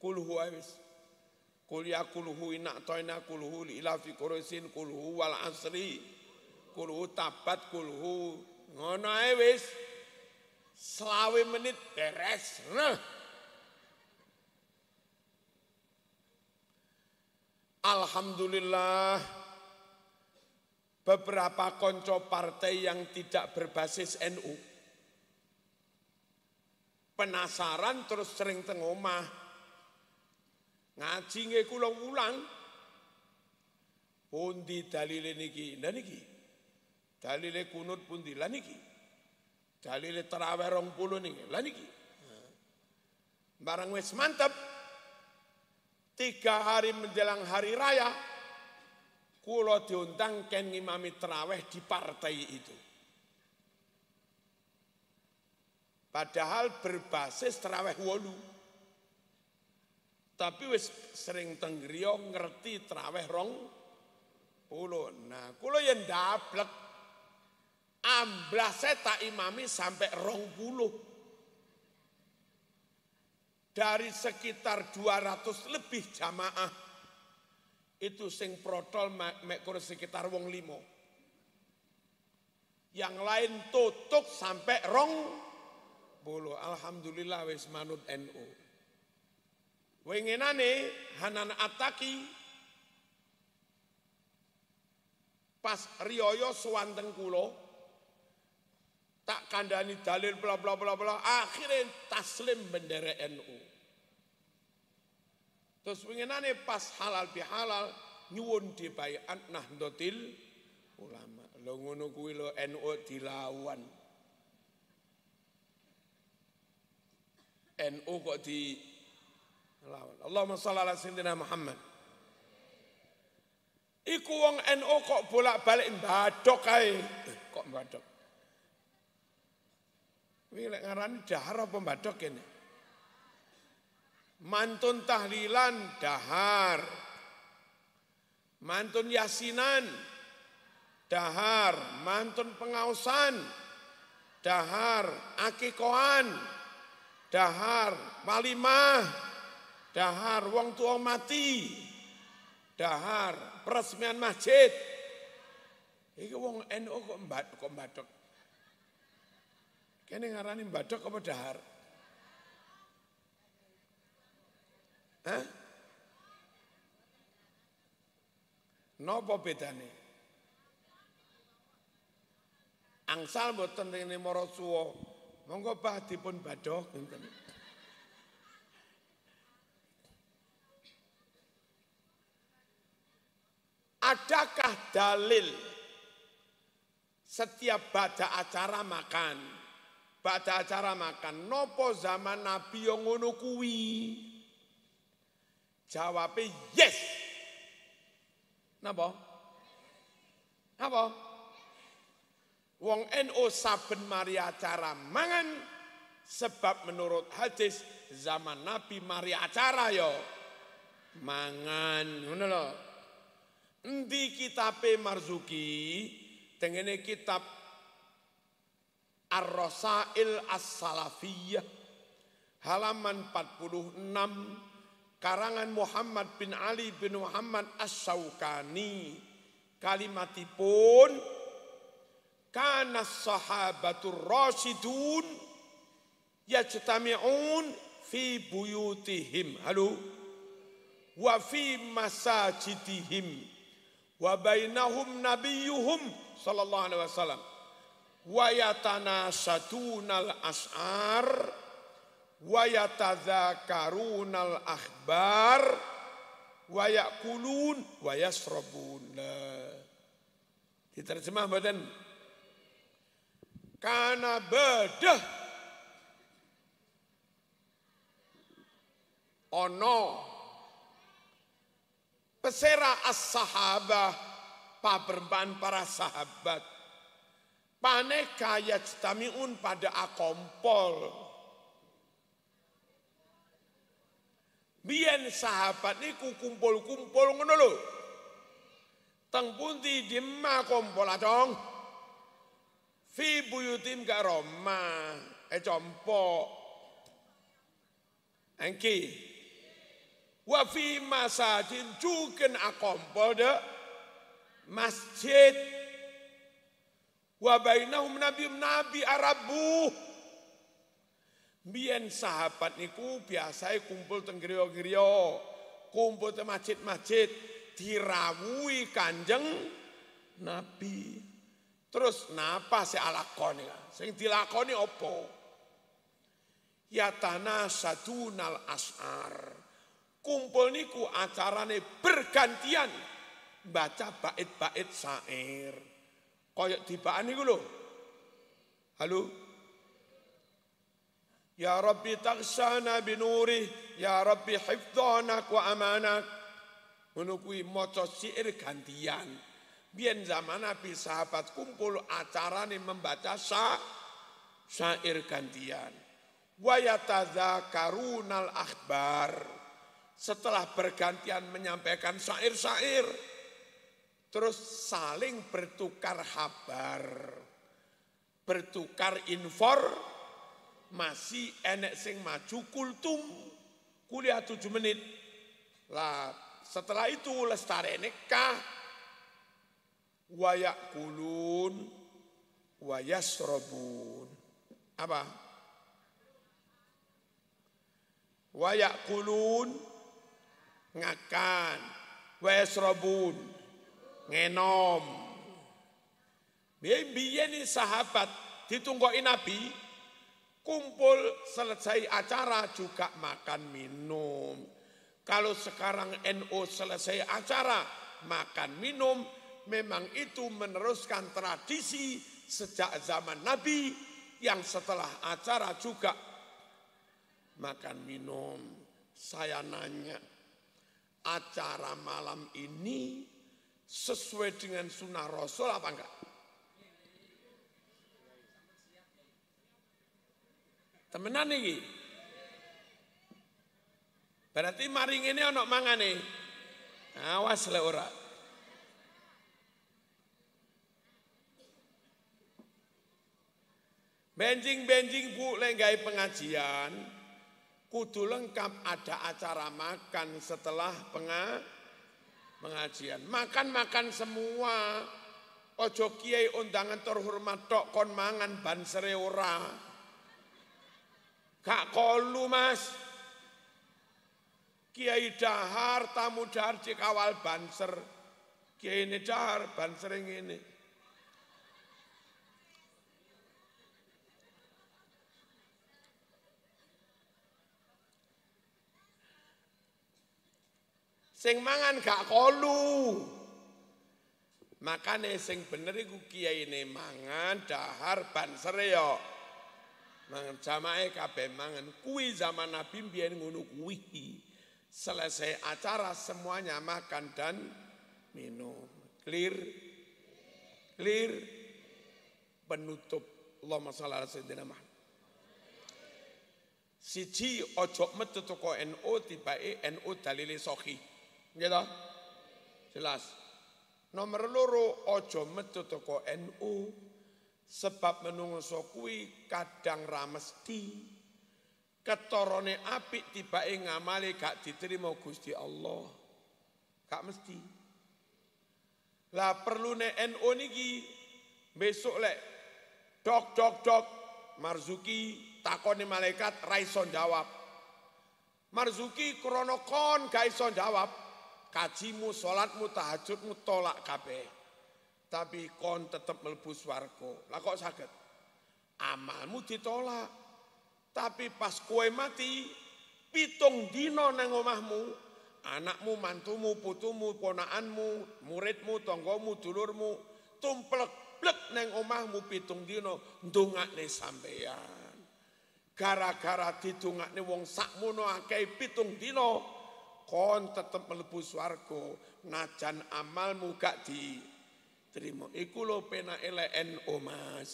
Kulhu wis. ya kulhu inak toina kulhu ila fi kurusin kulhu wal asri. Kulhu tabat kulhu. Ngono wis. selawe menit beres Alhamdulillah beberapa konco partai yang tidak berbasis NU penasaran terus sering teng omah ngaji nggih kula ulang pundi dalile niki lan niki dalile kunut pundi lan niki Dalile tarawih 20 nih, Lah niki. Barang wis mantep. Tiga hari menjelang hari raya, kulo diundang ken ngimami teraweh di partai itu. Padahal berbasis teraweh wolu. Tapi wis sering tenggrio ngerti teraweh rong puluh. Nah, kulo yang dablek Amblase tak imami sampai rong puluh. Dari sekitar 200 lebih jamaah. Itu sing protol mekur sekitar wong limo. Yang lain tutup sampai rong puluh. Alhamdulillah wis manut NU. Wengenane Hanan Ataki pas rioyo suwanteng kulo tak kandani dalil bla bla bla bla akhirnya taslim bendera NU terus pengenane pas halal bihalal nyuwun dibayat nah dotil ulama lo ngono kuwi lo NU dilawan NU kok di lawan Allahumma shalli ala sayyidina Muhammad Iku wong NU kok bolak-balik mbadok kae eh, kok mbadok ini lek ngarani dahar apa badok ini? Mantun tahlilan dahar. Mantun yasinan dahar, mantun pengausan dahar, akikoan dahar, malimah dahar, wong tua mati dahar, peresmian masjid. Iki wong NU kok mbadok kok mbadok Kene ngarani mbadok apa dahar? Hah? Napa bedane? Angsal mboten rene marasuwa. Monggo bah dipun badhok ngenten. Adakah dalil setiap pada acara makan pada acara makan nopo zaman nabi yang ngono kuwi jawabe yes napa napa wong NU saben mari acara mangan sebab menurut hadis zaman nabi mari acara yo mangan ngono lho endi kitabe marzuki tengene kitab ar rosail As-Salafiyah halaman 46 karangan Muhammad bin Ali bin Muhammad as saukani kalimatipun kana sahabatur rasyidun yajtami'un fi buyutihim halo wa fi masajidihim wa bainahum nabiyuhum sallallahu alaihi wasallam wayatana satunal as'ar wayatadzakarunal akhbar wayakulun wayasrabuna nah, diterjemah badan Karena bedah ono pesera as-sahabah paperban para sahabat paneka yajtamiun pada akompol. Biyen sahabat niku kumpul-kumpul ngono lho. Teng pundi di kumpul acong? Fi buyutim gak roma, e compok. Engki. Wa fi masajid juken akompol de masjid. Wabainahum Nabi nabi arabu. Biar sahabat niku biasanya kumpul teng griya kumpul teng masjid-masjid dirawui Kanjeng Nabi. Terus napa si alakoni? Sing dilakoni opo? Yatana sadunal as'ar. Kumpul niku acarane bergantian baca bait-bait syair. Koyok tibaan itu loh, Halo. Ya Rabbi taksana binuri Ya Rabbi hifdhanak wa amanak Menukui moco siir syair gantian. Biar zaman Nabi sahabat kumpul acara acarane membaca sa syair gantian. Wa karunal akhbar. Setelah bergantian menyampaikan syair-syair, Terus saling bertukar kabar, bertukar masih enek sing maju kultum kuliah tujuh menit. Lah setelah itu lestari nikah wayak kulun wayas robun apa wayak kulun ngakan wayas robun ngenom. ini sahabat ditungguin Nabi kumpul selesai acara juga makan minum. Kalau sekarang NU selesai acara makan minum memang itu meneruskan tradisi sejak zaman Nabi yang setelah acara juga makan minum. Saya nanya, acara malam ini sesuai dengan sunnah Rasul apa enggak? Temenan nih. Berarti maring ini onok mangan nih. Awas le ora. Benjing-benjing bu lenggai pengajian, kudu lengkap ada acara makan setelah pengajian pengajian. Makan-makan semua. Ojo kiai undangan terhormat tok kon mangan ban ora. Kak kolu mas. Kiai dahar, tamu dahar, cikawal banser. Kiai ini dahar, banser yang ini. Sing mangan gak kolu. Makane sing bener iku kiyaine mangan dahar ban sereyo. Mangan jamae kabeh mangan kuwi zaman Nabi mbiyen ngono kuwi. Selesai acara semuanya makan dan minum. Clear? Clear? Penutup Allahumma shalli ala sayyidina Muhammad. Siji ojok metu toko NU tiba NU dalili sahih. Gitu. Jelas. Nomor loro ojo metu teko NU sebab menungso kuwi kadang ramesti ketorone api tiba ngamale gak diterima Gusti Allah. Gak mesti. Lah perlu ne NU niki besok lek dok dok dok Marzuki takoni malaikat raison jawab. Marzuki kronokon kon ga jawab kajimu, sholatmu, tahajudmu tolak kabeh. Tapi kon tetep mlebu swarga. Lah kok sakit? Amalmu ditolak. Tapi pas kue mati, pitung dino nang omahmu, anakmu, mantumu, putumu, ponaanmu, muridmu, tonggomu, dulurmu, tumplek plek nengomahmu omahmu pitung dino ndongakne sampeyan. Gara-gara nih wong sakmono akeh pitung dino, kon tetep mlebu swarga najan amalmu gak diterima iku lho penake lek NU Mas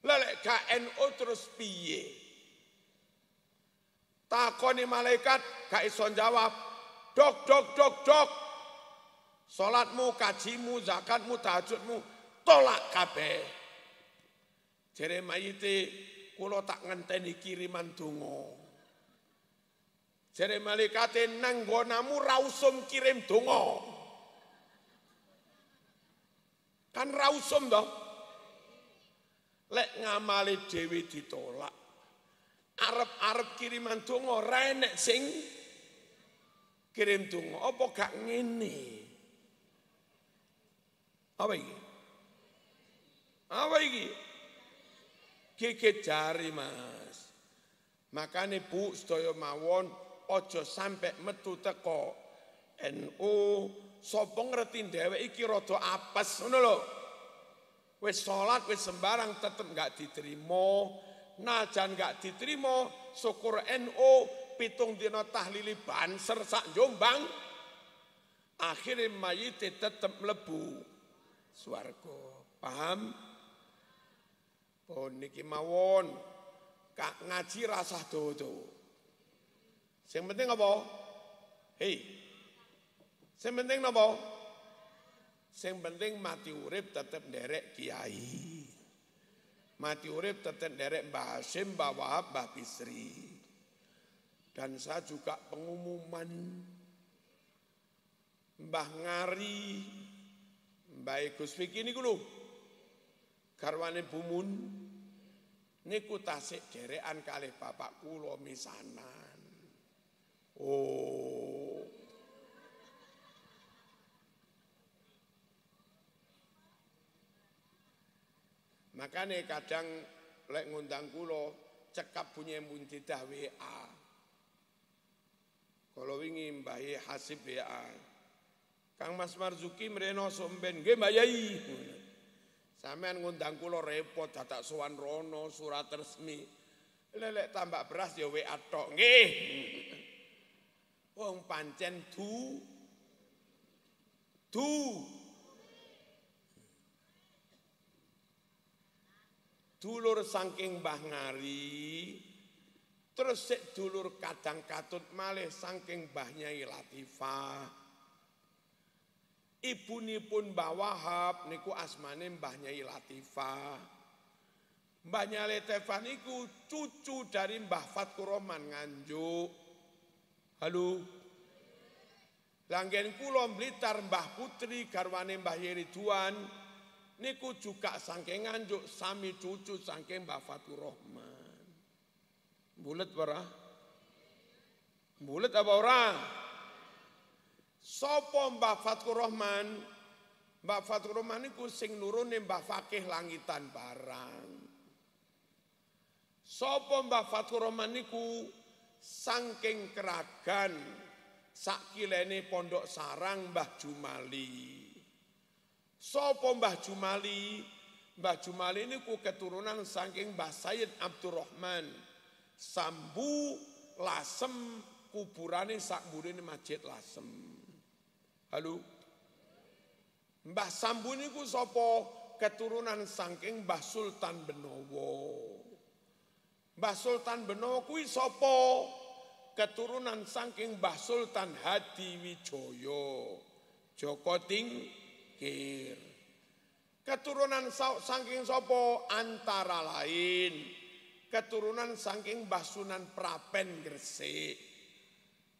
lelek gak NU terus piye takoni malaikat gak iso jawab dok dok dok dok salatmu kajimu zakatmu tahajudmu tolak kabeh jere mayite kula tak ngenteni kiriman tungo. Jere malaikate nang gonamu rausum kirim dongo. Kan rausum toh. Lek ngamali dewi ditolak. Arep-arep kiriman dongo renek sing kirim dongo. Apa gak ngene? Apa iki? Apa iki? Kikit mas. Makanya bu, setoyo mawon, aja sampe metu teko NU sapa ngerti dheweke iki rada apes ngono lho wis salat wis sembarang tetep gak diterima najan gak diterima syukur NU pitung dina tahlili banser sak jombang akhire mayit tetep mlebu swarga paham pun niki mawon kak ngaji rasah dodo -do. Sing penting apa? Hei. Sing penting apa? Sing penting mati urip tetap derek kiai. Mati urip tetap derek Mbah Hasim, Mbah Wahab, Mbah Bisri. Dan saya juga pengumuman Mbah Ngari, Mbah Gus Fiki niku karwane Bumun ini tasik derekan kali bapak kula misana. O... Makane kadang lek ngundang kula cekap bunyi munti dawe A. Kalau wingi Mbah Hasib WA Kang Mas Marzuki mreno somben nggih Mbah Yai. Sampean ngundang kula repot dadak sowan rono surat resmi. Lek tambak beras ya WA tok nggih. Wong pancen du du dulur saking Mbah Ngari terus sik dulur kadang katut malih saking Mbah Nyai Latifah nipun Mbah Wahab niku asmane Mbah Nyai Latifah Mbah Nyai Latifah cucu dari Mbah Fatkuroman Nganjuk Halo. Langgen kula Blitar Mbah Putri garwane Mbah yeri tuan, niku juga saking nganjuk sami cucu saking Mbah fatu Faturrahman. Bulet ora? Bulet apa ora? Sopo Mbah Faturrahman? Mbah fatu Faturrahman niku sing nurune Mbah Fakih langitan barang. Sopo Mbah fatu Faturrahman niku Sangking keragan sakilene pondok sarang Mbah Jumali. Sopo Mbah Jumali? Mbah Jumali ini ku keturunan sangking Mbah Sayyid Abdurrahman. Sambu Lasem kuburane sak ini Masjid Lasem. Halo. Mbah Sambu ini niku sopo Keturunan sangking Mbah Sultan Benowo. Mbah Sultan Benowo kuwi sapa? Keturunan saking Mbah Sultan Hadi Wijoyo. Joko Tingkir. Keturunan saking sapa? Antara lain keturunan saking Mbah Sunan Prapen Gresik.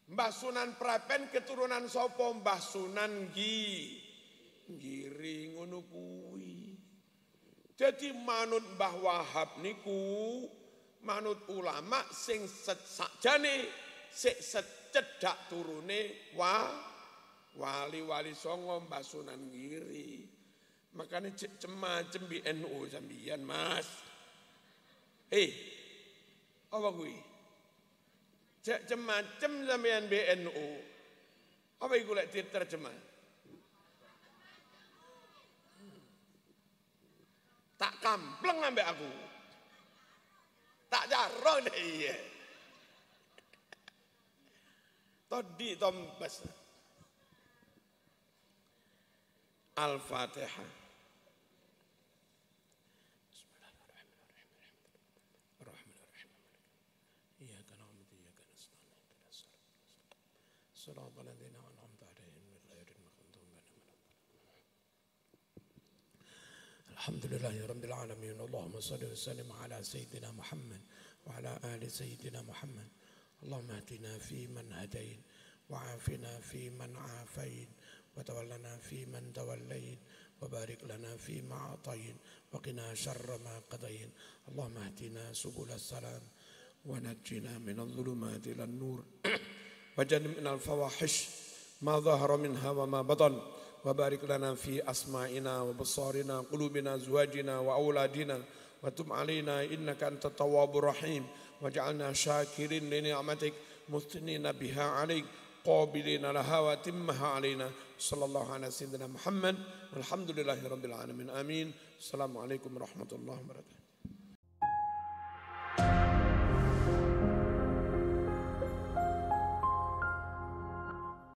Mbah Sunan Prapen keturunan sapa? Mbah Sunan Gi. Ngiri ngono kuwi. Jadi manut Mbah Wahab niku manut ulama sing sajane sik secedak turune wa wali-wali songo Mbah Sunan Giri. Makane cek cemacem bi NU sambian Mas. Eh. Apa kuwi? Cek cemacem sambian BNU. Apa iku lek diterjemah? Tak kampleng ambek aku. Tak jarang deh iya. Tadi tombes. Al-Fatihah. الحمد لله رب العالمين اللهم صل وسلم على سيدنا محمد وعلى آل سيدنا محمد اللهم اهدنا فيمن هديت وعافنا فيمن عافيت وتولنا فيمن توليت وبارك لنا فيما أعطيت وقنا شر ما قضيت اللهم اهدنا سبل السلام ونجنا من الظلمات إلى النور [COUGHS] وجنبنا الفواحش ما ظهر منها وما بطن وبارك لنا في أسمائنا وبصارنا قلوبنا زواجنا وأولادنا وتم علينا إنك أنت التواب الرحيم واجعلنا شاكرين لنعمتك مثنين بها عليك قابلين لها وتمها علينا صلى الله على سيدنا محمد والحمد لله رب العالمين آمين السلام عليكم ورحمة الله وبركاته